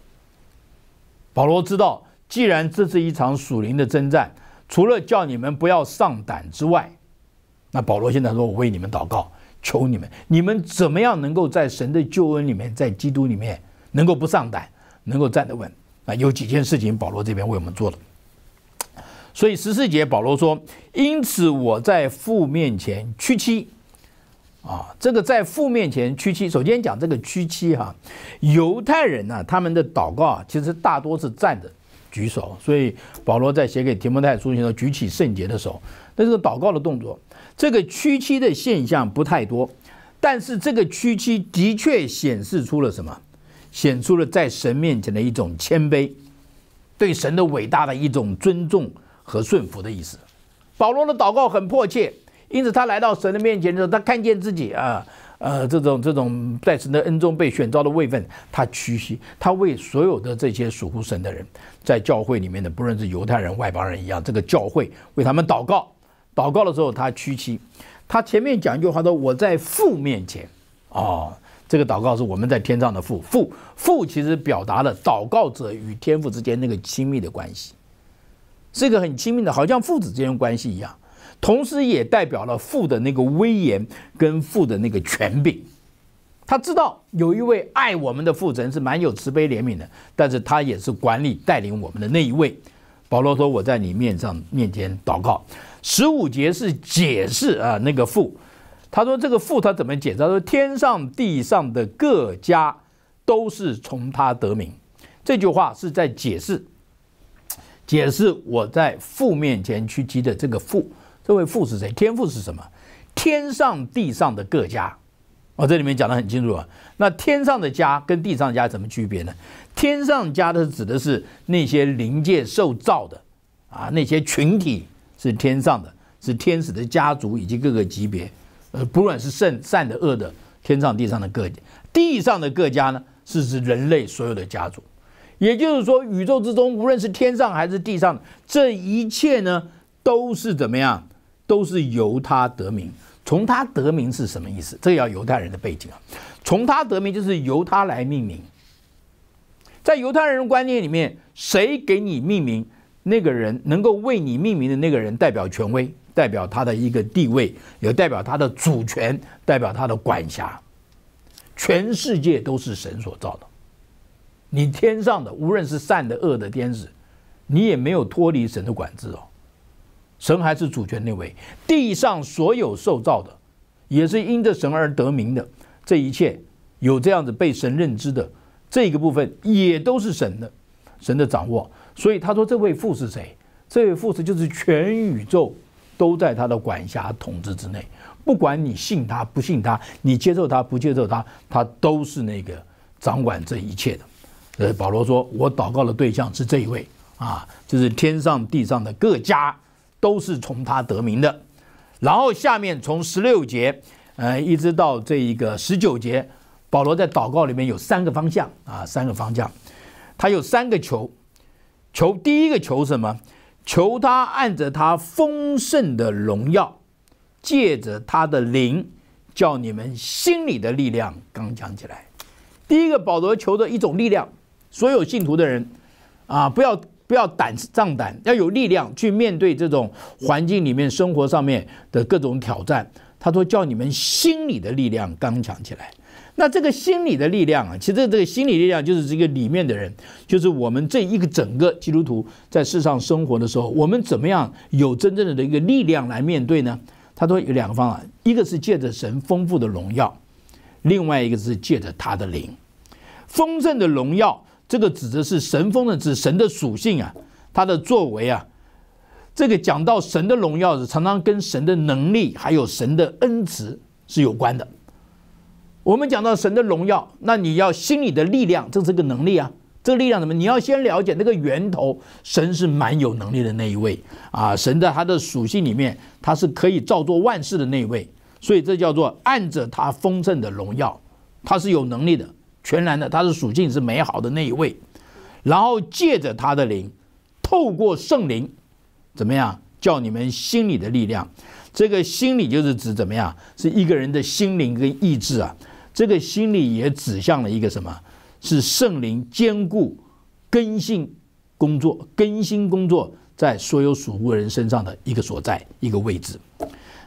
保罗知道，既然这是一场属灵的征战，除了叫你们不要上胆之外，那保罗现在说：“我为你们祷告，求你们，你们怎么样能够在神的救恩里面，在基督里面？”能够不上胆，能够站得稳，啊，有几件事情保罗这边为我们做了。所以十四节保罗说：“因此我在父面前屈膝。”啊，这个在父面前屈膝，首先讲这个屈膝哈，犹太人呢他们的祷告啊，其实大多是站着举手，所以保罗在写给提摩太书信的时候举起圣洁的手，那是祷告的动作。这个屈膝的现象不太多，但是这个屈膝的确显示出了什么？显出了在神面前的一种谦卑，对神的伟大的一种尊重和顺服的意思。保罗的祷告很迫切，因此他来到神的面前的时候，他看见自己啊，呃，这种这种在神的恩中被选召的位分，他屈膝，他为所有的这些属乎神的人，在教会里面的，不论是犹太人、外邦人一样，这个教会为他们祷告。祷告的时候，他屈膝。他前面讲一句话说：“我在父面前啊。”这个祷告是我们在天上的父，父父其实表达了祷告者与天父之间那个亲密的关系，是一个很亲密的，好像父子之间关系一样，同时也代表了父的那个威严跟父的那个权柄。他知道有一位爱我们的父神是蛮有慈悲怜悯的，但是他也是管理带领我们的那一位。保罗说：“我在你面上面前祷告。”十五节是解释啊，那个父。他说：“这个父他怎么解？他说天上地上的各家，都是从他得名。这句话是在解释，解释我在父面前去积的这个父，这位父是谁？天父是什么？天上地上的各家，我这里面讲得很清楚啊。那天上的家跟地上家什么区别呢？天上家的指的是那些灵界受造的，啊，那些群体是天上的，是天使的家族以及各个级别。”呃，不论是善善的、恶的，天上地上的各地上的各家呢，是指人类所有的家族。也就是说，宇宙之中，无论是天上还是地上，这一切呢，都是怎么样？都是由他得名。从他得名是什么意思？这要犹太人的背景啊。从他得名就是由他来命名。在犹太人的观念里面，谁给你命名？那个人能够为你命名的那个人代表权威。代表他的一个地位，也代表他的主权，代表他的管辖。全世界都是神所造的，你天上的无论是善的恶的天使，你也没有脱离神的管制哦。神还是主权那位，地上所有受造的，也是因着神而得名的。这一切有这样子被神认知的这个部分，也都是神的，神的掌握。所以他说：“这位父是谁？这位父是就是全宇宙。”都在他的管辖统治之内，不管你信他不信他，你接受他不接受他，他都是那个掌管这一切的。呃，保罗说，我祷告的对象是这一位啊，就是天上地上的各家都是从他得名的。然后下面从十六节，呃，一直到这一个十九节，保罗在祷告里面有三个方向啊，三个方向，他有三个求，求第一个求什么？求他按着他丰盛的荣耀，借着他的灵，叫你们心里的力量刚强起来。第一个保罗求的一种力量，所有信徒的人啊，不要不要胆仗胆，要有力量去面对这种环境里面、生活上面的各种挑战。他说：“叫你们心里的力量刚强起来。”那这个心理的力量啊，其实这个心理力量就是这个里面的人，就是我们这一个整个基督徒在世上生活的时候，我们怎么样有真正的一个力量来面对呢？他说有两个方法，一个是借着神丰富的荣耀，另外一个是借着他的灵。丰盛的荣耀，这个指的是神丰的指神的属性啊，他的作为啊，这个讲到神的荣耀是常常跟神的能力还有神的恩慈是有关的。我们讲到神的荣耀，那你要心里的力量，这是个能力啊。这个力量什么？你要先了解那个源头，神是蛮有能力的那一位啊。神在他的属性里面，他是可以造作万事的那一位，所以这叫做按着他丰盛的荣耀，他是有能力的、全然的，他的属性是美好的那一位。然后借着他的灵，透过圣灵，怎么样叫你们心里的力量？这个心里就是指怎么样，是一个人的心灵跟意志啊。这个心理也指向了一个什么？是圣灵兼顾更新工作、更新工作在所有属乎人身上的一个所在、一个位置。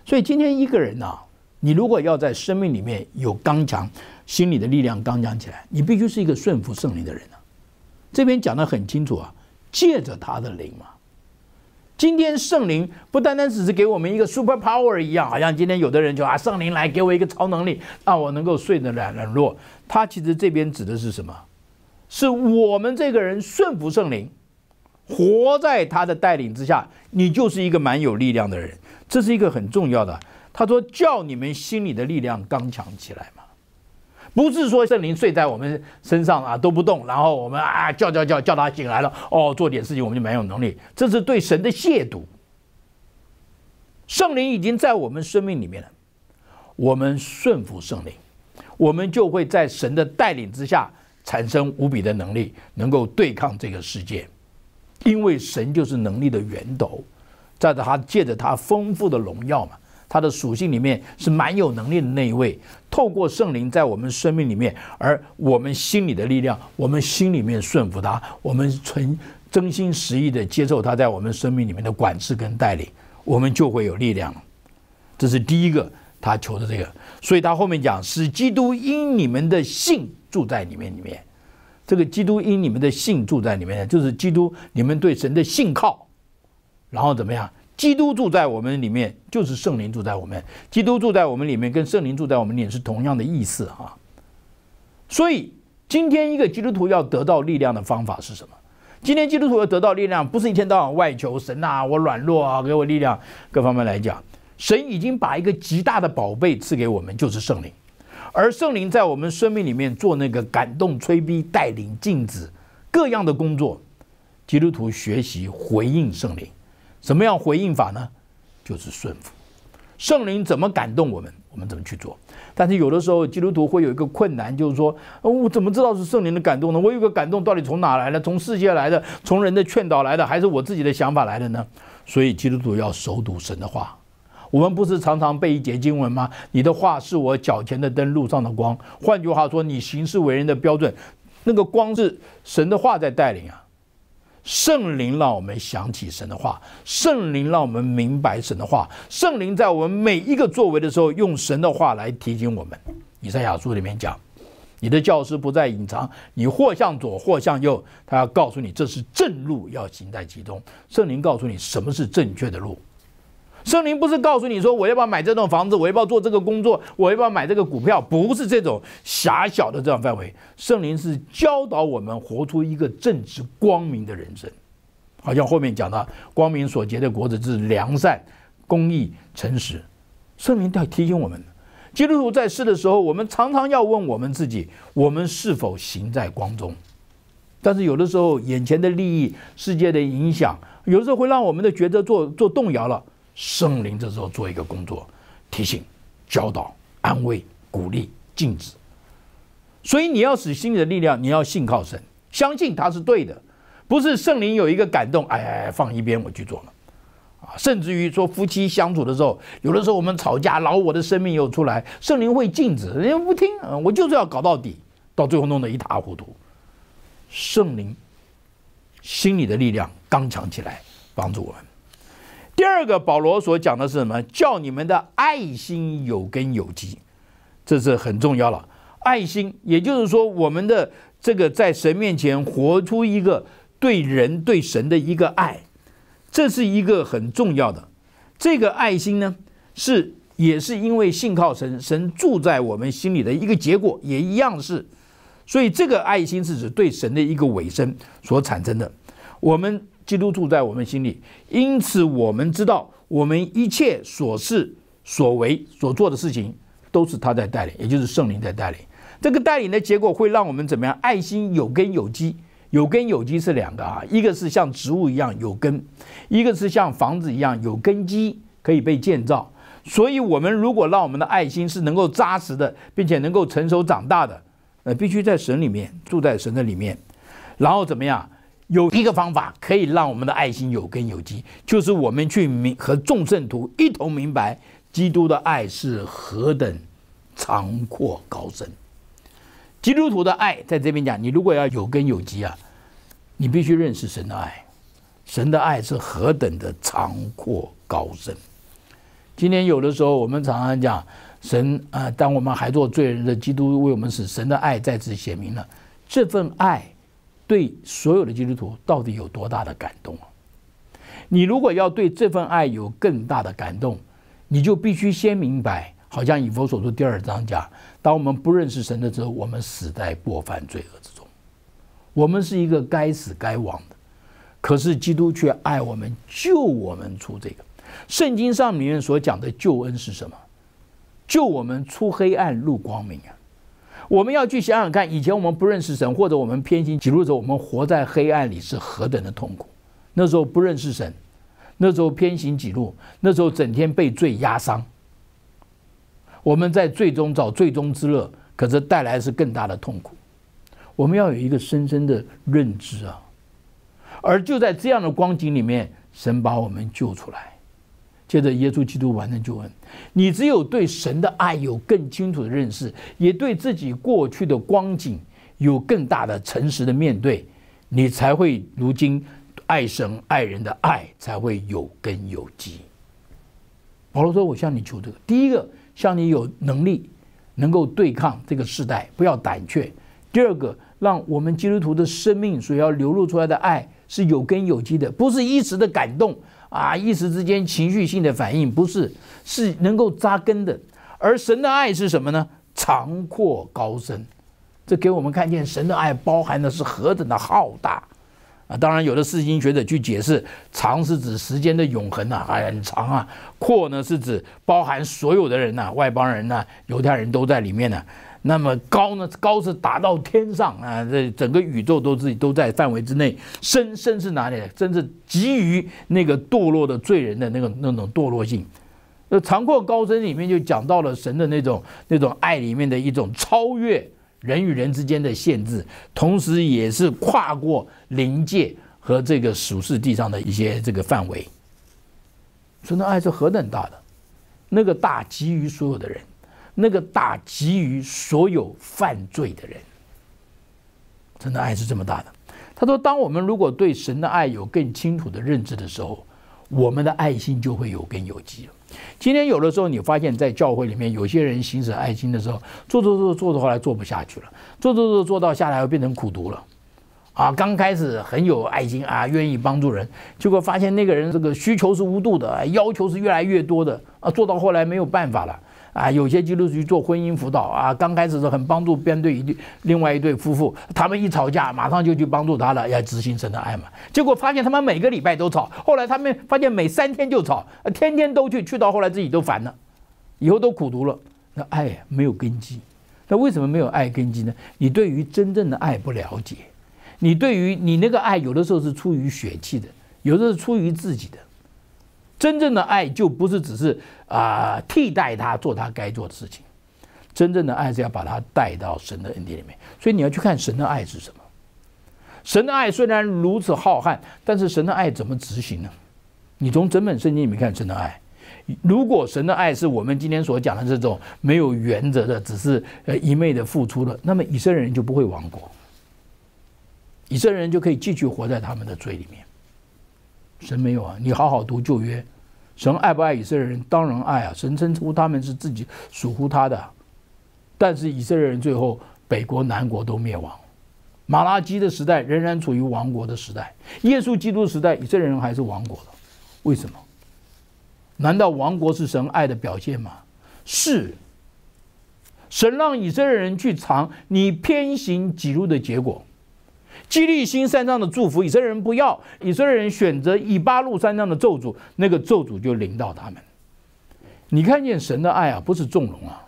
所以今天一个人啊，你如果要在生命里面有刚强心理的力量，刚强起来，你必须是一个顺服圣灵的人啊。这边讲得很清楚啊，借着他的灵嘛。今天圣灵不单单只是给我们一个 super power 一样，好像今天有的人就啊，圣灵来给我一个超能力，让我能够睡得软软弱。他其实这边指的是什么？是我们这个人顺服圣灵，活在他的带领之下，你就是一个蛮有力量的人。这是一个很重要的。他说叫你们心里的力量刚强起来嘛。不是说圣灵睡在我们身上啊都不动，然后我们啊叫叫叫叫他醒来了哦，做点事情我们就蛮有能力，这是对神的亵渎。圣灵已经在我们生命里面了，我们顺服圣灵，我们就会在神的带领之下产生无比的能力，能够对抗这个世界，因为神就是能力的源头，在他借着他丰富的荣耀嘛。他的属性里面是蛮有能力的那一位，透过圣灵在我们生命里面，而我们心里的力量，我们心里面顺服他，我们纯真心实意的接受他在我们生命里面的管制跟带领，我们就会有力量这是第一个他求的这个，所以他后面讲使基督因你们的信住在里面里面。这个基督因你们的信住在里面，就是基督你们对神的信靠，然后怎么样？基督住在我们里面，就是圣灵住在我们。基督住在我们里面，跟圣灵住在我们里面是同样的意思啊。所以，今天一个基督徒要得到力量的方法是什么？今天基督徒要得到力量，不是一天到晚外求神啊，我软弱啊，给我力量。各方面来讲，神已经把一个极大的宝贝赐给我们，就是圣灵。而圣灵在我们生命里面做那个感动、催逼、带领、禁止各样的工作。基督徒学习回应圣灵。怎么样回应法呢？就是顺服，圣灵怎么感动我们，我们怎么去做？但是有的时候基督徒会有一个困难，就是说，我怎么知道是圣灵的感动呢？我有个感动，到底从哪来的？从世界来的，从人的劝导来的，还是我自己的想法来的呢？所以基督徒要守读神的话。我们不是常常背一节经文吗？你的话是我脚前的灯，路上的光。换句话说，你行事为人的标准，那个光是神的话在带领啊。圣灵让我们想起神的话，圣灵让我们明白神的话，圣灵在我们每一个作为的时候，用神的话来提醒我们。你在雅书里面讲，你的教师不再隐藏，你或向左或向右，他要告诉你这是正路，要行在其中。圣灵告诉你什么是正确的路。圣灵不是告诉你说我要不要买这栋房子，我要不要做这个工作，我要不要买这个股票？不是这种狭小的这种范围。圣灵是教导我们活出一个正直光明的人生。好像后面讲到光明所结的果子是良善、公义、诚实。圣灵都要提醒我们，基督徒在世的时候，我们常常要问我们自己：我们是否行在光中？但是有的时候，眼前的利益、世界的影响，有时候会让我们的抉择做做动摇了。圣灵这时候做一个工作，提醒、教导、安慰、鼓励、禁止。所以你要使心里的力量，你要信靠神，相信他是对的，不是圣灵有一个感动，哎哎哎，放一边我去做了啊。甚至于说夫妻相处的时候，有的时候我们吵架，老我的生命又出来，圣灵会禁止，人家不听，我就是要搞到底，到最后弄得一塌糊涂。圣灵心里的力量刚强起来，帮助我们。第二个，保罗所讲的是什么叫你们的爱心有根有基，这是很重要了。爱心，也就是说，我们的这个在神面前活出一个对人对神的一个爱，这是一个很重要的。这个爱心呢，是也是因为信靠神，神住在我们心里的一个结果，也一样是。所以这个爱心是指对神的一个尾声所产生的，我们。基督住在我们心里，因此我们知道，我们一切所事、所为、所做的事情，都是他在带领，也就是圣灵在带领。这个带领的结果会让我们怎么样？爱心有根有基，有根有基是两个啊，一个是像植物一样有根，一个是像房子一样有根基可以被建造。所以，我们如果让我们的爱心是能够扎实的，并且能够成熟长大的，呃，必须在神里面住在神的里面，然后怎么样？有一个方法可以让我们的爱心有根有基，就是我们去明和众圣徒一同明白基督的爱是何等长阔高深。基督徒的爱在这边讲，你如果要有根有基啊，你必须认识神的爱，神的爱是何等的长阔高深。今天有的时候我们常常讲神啊，当我们还做罪人的基督为我们死，神的爱再次显明了，这份爱。对所有的基督徒到底有多大的感动啊？你如果要对这份爱有更大的感动，你就必须先明白，好像以佛所说第二章讲，当我们不认识神的时候，我们死在过犯罪恶之中，我们是一个该死该亡的。可是基督却爱我们，救我们出这个。圣经上里面所讲的救恩是什么？救我们出黑暗，入光明啊！我们要去想想看，以前我们不认识神，或者我们偏行几路走，我们活在黑暗里是何等的痛苦。那时候不认识神，那时候偏行几路，那时候整天被罪压伤。我们在最终找最终之乐，可是带来是更大的痛苦。我们要有一个深深的认知啊！而就在这样的光景里面，神把我们救出来。接着，耶稣基督完成救恩。你只有对神的爱有更清楚的认识，也对自己过去的光景有更大的诚实的面对，你才会如今爱神爱人的爱才会有根有基。保罗说：“我向你求这个，第一个，向你有能力能够对抗这个时代，不要胆怯；第二个，让我们基督徒的生命所要流露出来的爱是有根有基的，不是一时的感动。”啊，一时之间情绪性的反应不是是能够扎根的，而神的爱是什么呢？长阔高深，这给我们看见神的爱包含的是何等的浩大啊！当然，有的圣经学者去解释“长”是指时间的永恒啊，很长啊；“阔”呢是指包含所有的人呐，外邦人呐、犹太人都在里面呢。那么高呢？高是达到天上啊，这整个宇宙都自己都在范围之内。深深是哪里？深是基于那个堕落的罪人的那种那种堕落性。那长阔高深里面就讲到了神的那种那种爱里面的一种超越人与人之间的限制，同时也是跨过灵界和这个属世地上的一些这个范围。神的爱是何等大的？那个大基于所有的人。那个大击于所有犯罪的人，真的爱是这么大的。他说：“当我们如果对神的爱有更清楚的认知的时候，我们的爱心就会有根有基了。”今天有的时候，你发现，在教会里面，有些人行使爱心的时候，做做做做做，后来做不下去了，做做做做到下来，要变成苦读了。啊，刚开始很有爱心啊，愿意帮助人，结果发现那个人这个需求是无度的，要求是越来越多的啊，做到后来没有办法了。啊，有些就是去做婚姻辅导啊。刚开始是很帮助，边对一另外一对夫妇，他们一吵架，马上就去帮助他了，要执行神的爱嘛。结果发现他们每个礼拜都吵，后来他们发现每三天就吵，天天都去，去到后来自己都烦了，以后都苦读了。那爱没有根基，那为什么没有爱根基呢？你对于真正的爱不了解，你对于你那个爱有的时候是出于血气的，有的是出于自己的。真正的爱就不是只是啊替代他做他该做的事情，真正的爱是要把他带到神的恩典里面。所以你要去看神的爱是什么。神的爱虽然如此浩瀚，但是神的爱怎么执行呢？你从整本圣经里面看神的爱。如果神的爱是我们今天所讲的这种没有原则的，只是呃一昧的付出的，那么以色列人就不会亡国，以色列人就可以继续活在他们的罪里面。神没有啊！你好好读旧约，神爱不爱以色列人？当然爱啊！神称出他们是自己属乎他的，但是以色列人最后北国南国都灭亡，马拉基的时代仍然处于亡国的时代，耶稣基督时代以色列人还是亡国的，为什么？难道亡国是神爱的表现吗？是，神让以色列人去尝你偏行己路的结果。激励新三藏的祝福，以色列人不要以色列人选择以巴路三藏的咒诅，那个咒诅就临到他们。你看见神的爱啊，不是纵容啊，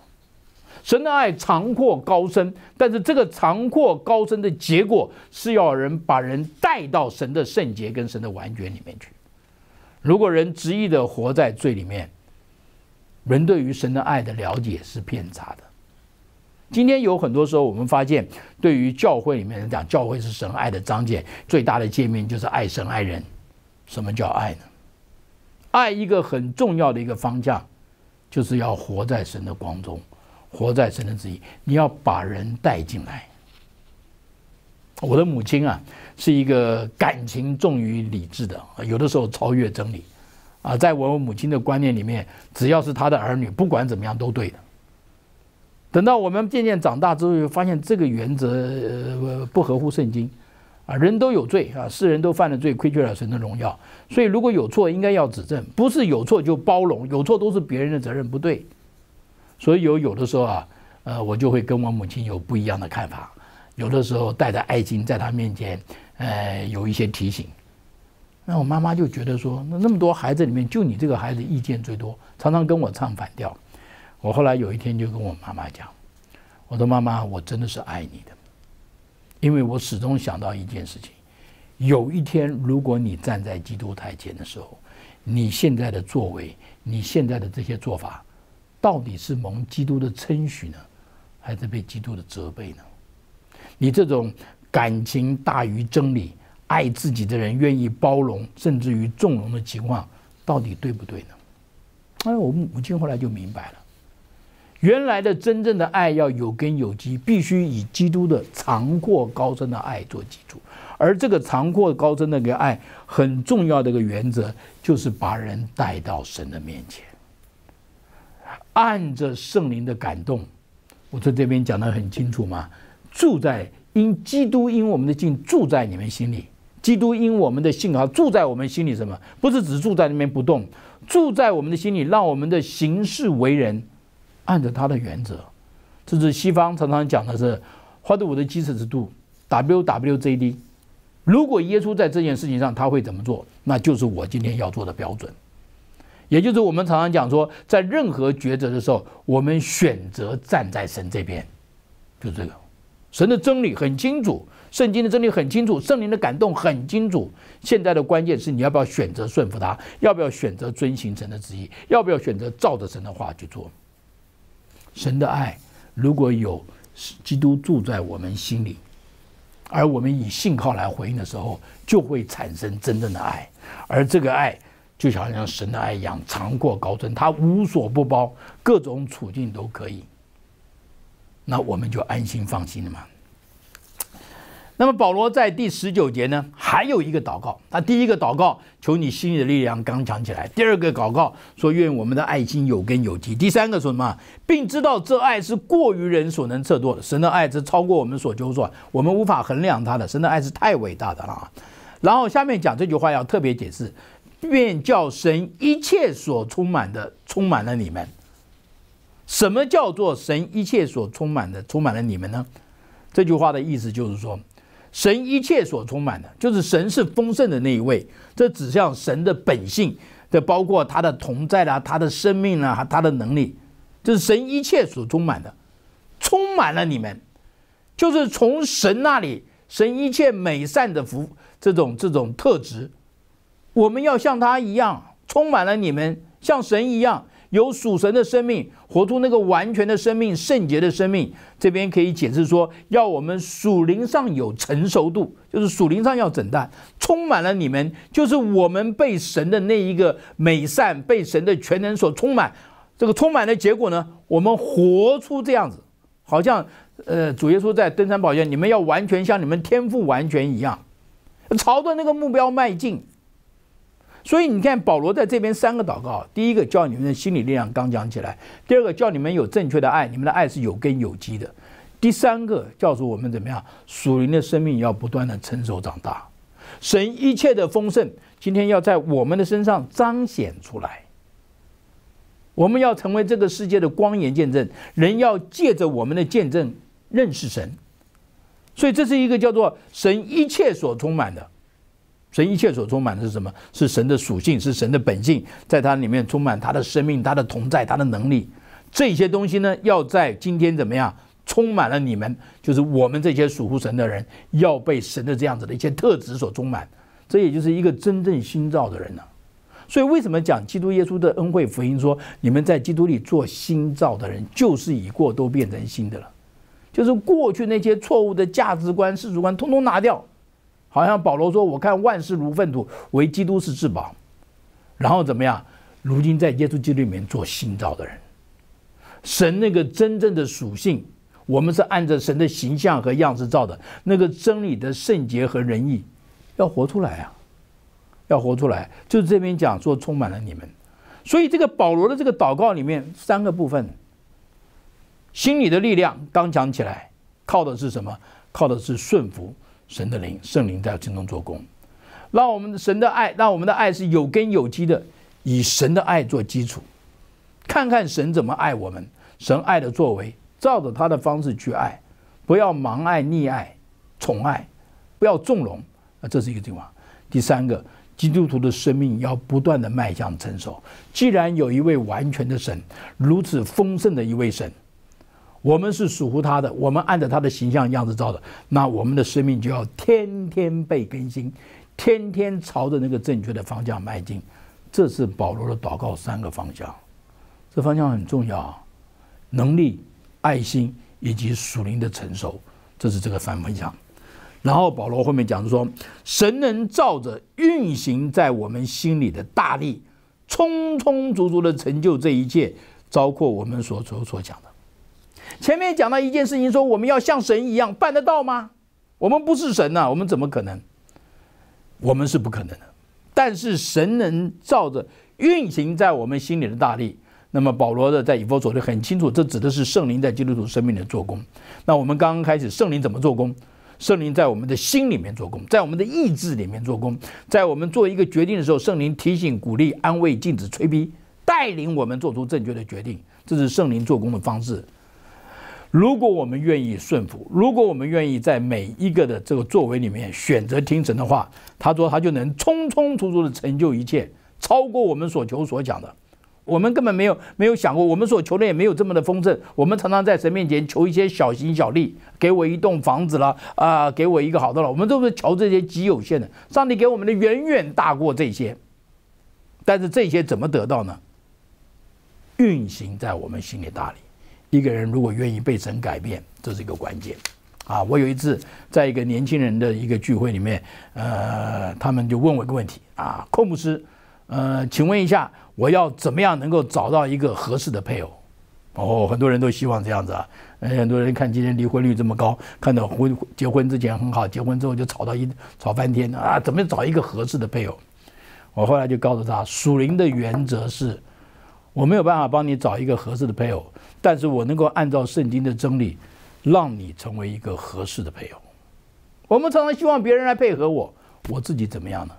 神的爱长阔高深，但是这个长阔高深的结果是要人把人带到神的圣洁跟神的完全里面去。如果人执意的活在罪里面，人对于神的爱的了解是偏差的。今天有很多时候，我们发现，对于教会里面来讲，教会是神爱的彰显，最大的界面就是爱神爱人。什么叫爱呢？爱一个很重要的一个方向，就是要活在神的光中，活在神的旨意。你要把人带进来。我的母亲啊，是一个感情重于理智的，有的时候超越真理啊。在我母亲的观念里面，只要是她的儿女，不管怎么样都对的。等到我们渐渐长大之后，就发现这个原则不合乎圣经，啊，人都有罪啊，世人都犯了罪，亏缺了神的荣耀，所以如果有错，应该要指正，不是有错就包容，有错都是别人的责任不对。所以有有的时候啊，呃，我就会跟我母亲有不一样的看法，有的时候带着爱心在她面前，呃，有一些提醒。那我妈妈就觉得说，那那么多孩子里面，就你这个孩子意见最多，常常跟我唱反调。我后来有一天就跟我妈妈讲：“我说妈妈，我真的是爱你的，因为我始终想到一件事情：有一天，如果你站在基督台前的时候，你现在的作为，你现在的这些做法，到底是蒙基督的称许呢，还是被基督的责备呢？你这种感情大于真理、爱自己的人愿意包容甚至于纵容的情况，到底对不对呢？”哎，我母亲后来就明白了。原来的真正的爱要有根有基，必须以基督的长阔高深的爱做基础。而这个长阔高深的那个爱，很重要的一个原则就是把人带到神的面前。按着圣灵的感动，我在这边讲的很清楚嘛。住在因基督因我们的敬住在你们心里，基督因我们的信号住在我们心里。什么？不是只住在那边不动，住在我们的心里，让我们的行事为人。按照他的原则，这是西方常常讲的是，花都我的基础制度 W W J D。如果耶稣在这件事情上他会怎么做，那就是我今天要做的标准。也就是我们常常讲说，在任何抉择的时候，我们选择站在神这边，就这个，神的真理很清楚，圣经的真理很清楚，圣灵的感动很清楚。现在的关键是你要不要选择顺服他，要不要选择遵行神的旨意，要不要选择照着神的话去做。神的爱，如果有基督住在我们心里，而我们以信号来回应的时候，就会产生真正的爱。而这个爱，就好像神的爱一样，长过高山，它无所不包，各种处境都可以。那我们就安心放心了嘛。那么保罗在第十九节呢，还有一个祷告。他第一个祷告，求你心里的力量刚强起来；第二个祷告说，愿我们的爱心有根有基；第三个说什么，并知道这爱是过于人所能测度的，神的爱是超过我们所求算，我们无法衡量它的。神的爱是太伟大的了。然后下面讲这句话要特别解释：愿叫神一切所充满的充满了你们。什么叫做神一切所充满的充满了你们呢？这句话的意思就是说。神一切所充满的，就是神是丰盛的那一位，这指向神的本性，这包括他的同在啦，他的生命啦，他的能力，就是神一切所充满的，充满了你们，就是从神那里，神一切美善的福，这种这种特质，我们要像他一样，充满了你们，像神一样。有属神的生命，活出那个完全的生命、圣洁的生命。这边可以解释说，要我们属灵上有成熟度，就是属灵上要整大，充满了你们，就是我们被神的那一个美善、被神的全能所充满。这个充满的结果呢，我们活出这样子，好像呃，主耶稣在登山宝训，你们要完全像你们天赋完全一样，朝着那个目标迈进。所以你看，保罗在这边三个祷告：，第一个叫你们的心理力量刚讲起来；，第二个叫你们有正确的爱，你们的爱是有根有基的；，第三个叫做我们怎么样属灵的生命要不断的成熟长大，神一切的丰盛今天要在我们的身上彰显出来。我们要成为这个世界的光眼见证，人要借着我们的见证认识神。所以这是一个叫做神一切所充满的。所以一切所充满的是什么？是神的属性，是神的本性，在它里面充满他的生命、他的同在、他的能力。这些东西呢，要在今天怎么样？充满了你们，就是我们这些属乎神的人，要被神的这样子的一些特质所充满。这也就是一个真正新造的人了。所以为什么讲基督耶稣的恩惠福音说，你们在基督里做新造的人，就是已过都变成新的了，就是过去那些错误的价值观、世俗观，通通拿掉。好像保罗说：“我看万事如粪土，唯基督是至宝。”然后怎么样？如今在耶稣基督里面做新造的人，神那个真正的属性，我们是按着神的形象和样式造的。那个真理的圣洁和仁义，要活出来啊！要活出来，就是这边讲说充满了你们。所以这个保罗的这个祷告里面三个部分，心里的力量刚强起来，靠的是什么？靠的是顺服。神的灵，圣灵在其中做工，让我们的神的爱，让我们的爱是有根有基的，以神的爱做基础。看看神怎么爱我们，神爱的作为，照着他的方式去爱，不要盲爱、溺爱、宠爱，不要纵容。啊，这是一个地方。第三个，基督徒的生命要不断的迈向成熟。既然有一位完全的神，如此丰盛的一位神。我们是属乎他的，我们按照他的形象样子造的，那我们的生命就要天天被更新，天天朝着那个正确的方向迈进。这是保罗的祷告三个方向，这方向很重要：能力、爱心以及属灵的成熟。这是这个三方向。然后保罗后面讲说，神能照着运行在我们心里的大力，充充足足的成就这一切，包括我们所所所讲的。前面讲到一件事情，说我们要像神一样，办得到吗？我们不是神呐，我们怎么可能？我们是不可能的。但是神能照着运行在我们心里的大力，那么保罗的在以弗所的很清楚，这指的是圣灵在基督徒生命的做工。那我们刚刚开始，圣灵怎么做工？圣灵在我们的心里面做工，在我们的意志里面做工，在我们做一个决定的时候，圣灵提醒、鼓励、安慰、禁止、催逼，带领我们做出正确的决定，这是圣灵做工的方式。如果我们愿意顺服，如果我们愿意在每一个的这个作为里面选择听神的话，他说他就能冲冲出出的成就一切，超过我们所求所想的。我们根本没有没有想过，我们所求的也没有这么的丰盛。我们常常在神面前求一些小行小利，给我一栋房子了，啊，给我一个好的了。我们都是求这些极有限的，上帝给我们的远远大过这些。但是这些怎么得到呢？运行在我们心里大里。一个人如果愿意被神改变，这是一个关键，啊，我有一次在一个年轻人的一个聚会里面，呃，他们就问我一个问题，啊，寇姆斯，呃，请问一下，我要怎么样能够找到一个合适的配偶？哦，很多人都希望这样子啊，很多人看今天离婚率这么高，看到婚结婚之前很好，结婚之后就吵到一吵翻天啊，怎么找一个合适的配偶？我后来就告诉他，属灵的原则是。我没有办法帮你找一个合适的配偶，但是我能够按照圣经的真理，让你成为一个合适的配偶。我们常常希望别人来配合我，我自己怎么样呢？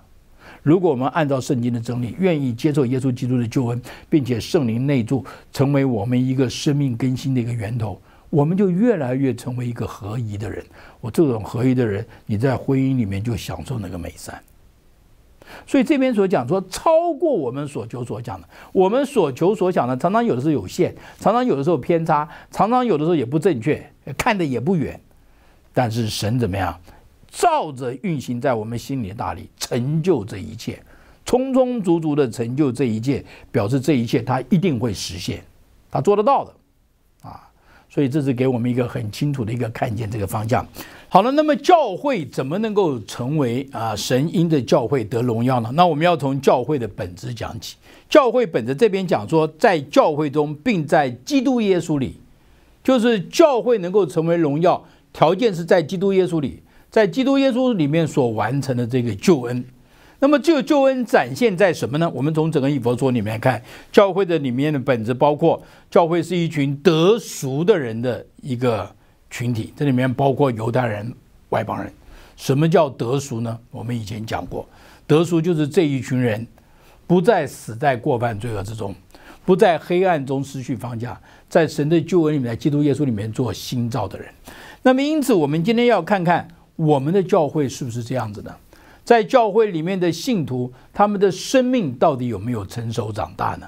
如果我们按照圣经的真理，愿意接受耶稣基督的救恩，并且圣灵内住，成为我们一个生命更新的一个源头，我们就越来越成为一个合一的人。我这种合一的人，你在婚姻里面就享受那个美善。所以这边所讲说，超过我们所求所讲的，我们所求所想的，常常有的是有限，常常有的时候偏差，常常有的时候也不正确，看的也不远。但是神怎么样，照着运行在我们心里大力成就这一切，充充足足的成就这一切，表示这一切他一定会实现，他做得到的，啊，所以这是给我们一个很清楚的一个看见这个方向。好了，那么教会怎么能够成为啊神鹰的教会得荣耀呢？那我们要从教会的本质讲起。教会本质这边讲说，在教会中，并在基督耶稣里，就是教会能够成为荣耀，条件是在基督耶稣里，在基督耶稣里面所完成的这个救恩。那么这个救恩展现在什么呢？我们从整个《以佛所里面看，教会的里面的本质包括：教会是一群得赎的人的一个。群体这里面包括犹太人、外邦人。什么叫德俗呢？我们以前讲过，德俗就是这一群人，不在死在过犯罪恶之中，不在黑暗中失去方向，在神的救恩里面、基督耶稣里面做新造的人。那么，因此我们今天要看看我们的教会是不是这样子的，在教会里面的信徒，他们的生命到底有没有成熟长大呢？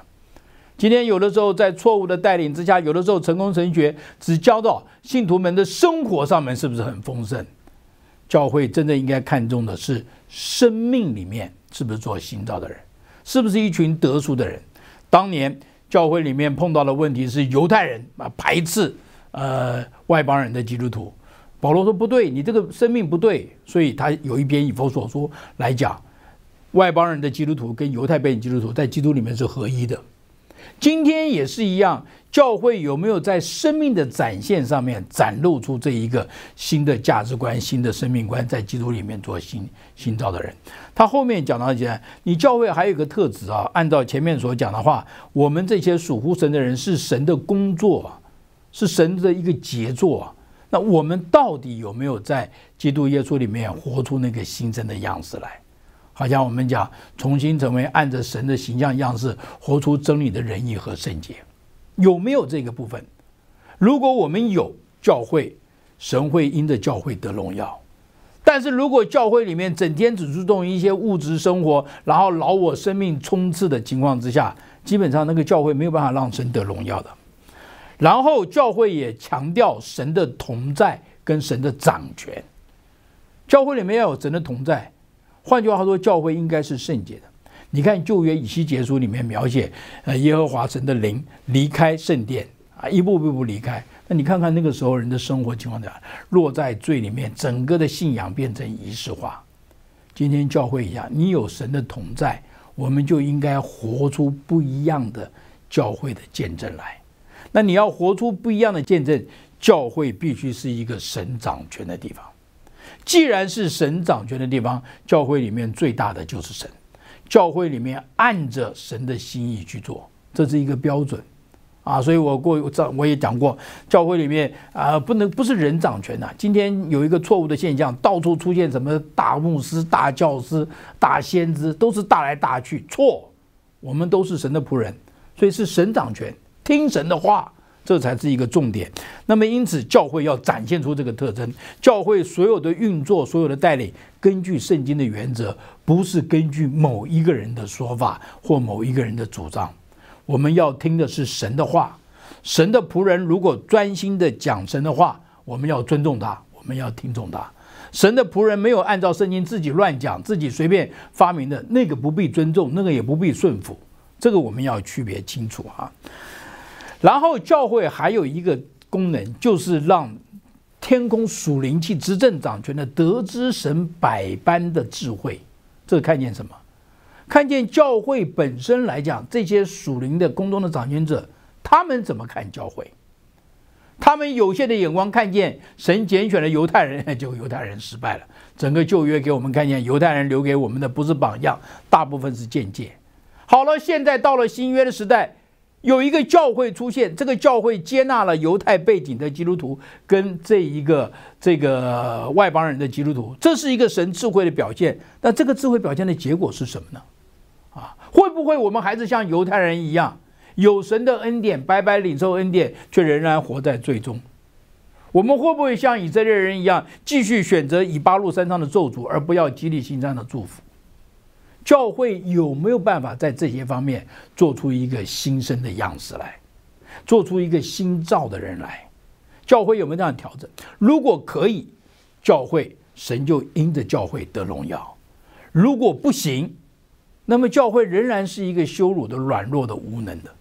今天有的时候在错误的带领之下，有的时候成功神学只教到信徒们的生活上面是不是很丰盛？教会真正应该看重的是生命里面是不是做新造的人，是不是一群得赎的人？当年教会里面碰到的问题是犹太人啊排斥呃外邦人的基督徒，保罗说不对，你这个生命不对，所以他有一篇一佛所说来讲，外邦人的基督徒跟犹太背景基督徒在基督里面是合一的。今天也是一样，教会有没有在生命的展现上面展露出这一个新的价值观、新的生命观，在基督里面做新新造的人？他后面讲到一些，你教会还有一个特质啊，按照前面所讲的话，我们这些属乎神的人是神的工作，是神的一个杰作。那我们到底有没有在基督耶稣里面活出那个新生的样子来？好像我们讲重新成为按着神的形象样式活出真理的仁义和圣洁，有没有这个部分？如果我们有教会，神会因着教会得荣耀；但是如果教会里面整天只注重一些物质生活，然后劳我生命冲刺的情况之下，基本上那个教会没有办法让神得荣耀的。然后教会也强调神的同在跟神的掌权，教会里面要有神的同在。换句话说，教会应该是圣洁的。你看《旧约以西结书》里面描写，呃，耶和华神的灵离开圣殿啊，一步一步离开。那你看看那个时候人的生活情况怎样？落在罪里面，整个的信仰变成仪式化。今天教会一样，你有神的同在，我们就应该活出不一样的教会的见证来。那你要活出不一样的见证，教会必须是一个神掌权的地方。既然是神掌权的地方，教会里面最大的就是神。教会里面按着神的心意去做，这是一个标准啊。所以我过这我也讲过，教会里面啊，不能不是人掌权呐。今天有一个错误的现象，到处出现什么大牧师、大教师、大先知，都是大来大去错。我们都是神的仆人，所以是神掌权，听神的话。这才是一个重点。那么，因此教会要展现出这个特征，教会所有的运作、所有的带领，根据圣经的原则，不是根据某一个人的说法或某一个人的主张。我们要听的是神的话。神的仆人如果专心的讲神的话，我们要尊重他，我们要听从他。神的仆人没有按照圣经自己乱讲、自己随便发明的那个不必尊重，那个也不必顺服。这个我们要区别清楚啊。然后教会还有一个功能，就是让天空属灵气执政掌权的得知神百般的智慧。这看见什么？看见教会本身来讲，这些属灵的宫中的掌权者，他们怎么看教会？他们有限的眼光看见神拣选的犹太人就犹太人失败了，整个旧约给我们看见犹太人留给我们的不是榜样，大部分是见解。好了，现在到了新约的时代。有一个教会出现，这个教会接纳了犹太背景的基督徒跟这一个这个外邦人的基督徒，这是一个神智慧的表现。那这个智慧表现的结果是什么呢？啊，会不会我们还是像犹太人一样，有神的恩典白白领受恩典，却仍然活在最终？我们会不会像以色列人一样，继续选择以巴路山上的咒诅，而不要激励心山的祝福？教会有没有办法在这些方面做出一个新生的样子来，做出一个新造的人来？教会有没有这样调整？如果可以，教会神就因着教会得荣耀；如果不行，那么教会仍然是一个羞辱的、软弱的、无能的。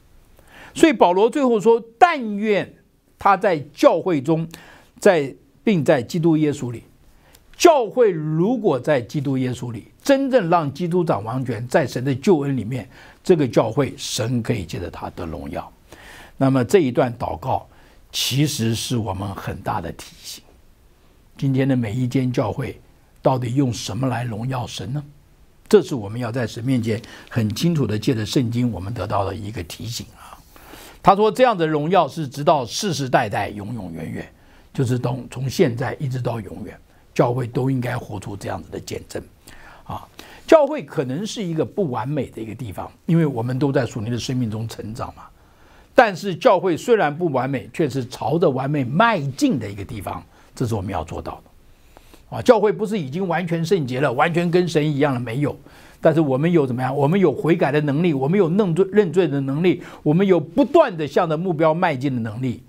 所以保罗最后说：“但愿他在教会中，在并在基督耶稣里。教会如果在基督耶稣里。”真正让基督掌王权，在神的救恩里面，这个教会神可以借着他的荣耀。那么这一段祷告，其实是我们很大的提醒。今天的每一间教会，到底用什么来荣耀神呢？这是我们要在神面前很清楚的借着圣经，我们得到的一个提醒啊。他说：“这样的荣耀是直到世世代代、永永远远，就是从从现在一直到永远，教会都应该活出这样子的见证。”啊，教会可能是一个不完美的一个地方，因为我们都在属灵的生命中成长嘛。但是教会虽然不完美，却是朝着完美迈进的一个地方，这是我们要做到的。啊，教会不是已经完全圣洁了，完全跟神一样了没有？但是我们有怎么样？我们有悔改的能力，我们有认罪认罪的能力，我们有不断的向着目标迈进的能力。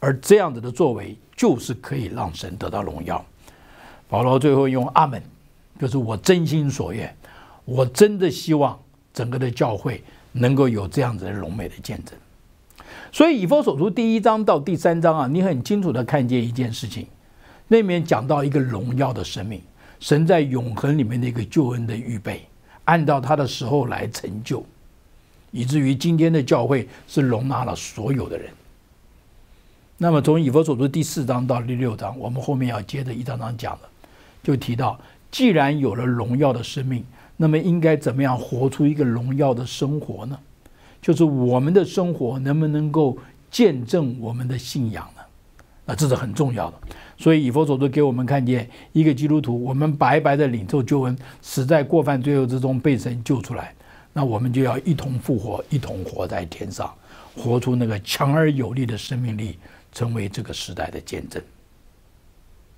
而这样子的作为，就是可以让神得到荣耀。保罗最后用阿门。就是我真心所愿，我真的希望整个的教会能够有这样子的荣美的见证。所以以佛所书第一章到第三章啊，你很清楚的看见一件事情，那面讲到一个荣耀的生命，神在永恒里面的一个救恩的预备，按照他的时候来成就，以至于今天的教会是容纳了所有的人。那么从以佛所书第四章到第六章，我们后面要接着一章章讲的，就提到。既然有了荣耀的生命，那么应该怎么样活出一个荣耀的生活呢？就是我们的生活能不能够见证我们的信仰呢？那这是很重要的。所以以佛所都给我们看见一个基督徒，我们白白的领受救恩，死在过犯罪恶之中被神救出来，那我们就要一同复活，一同活在天上，活出那个强而有力的生命力，成为这个时代的见证。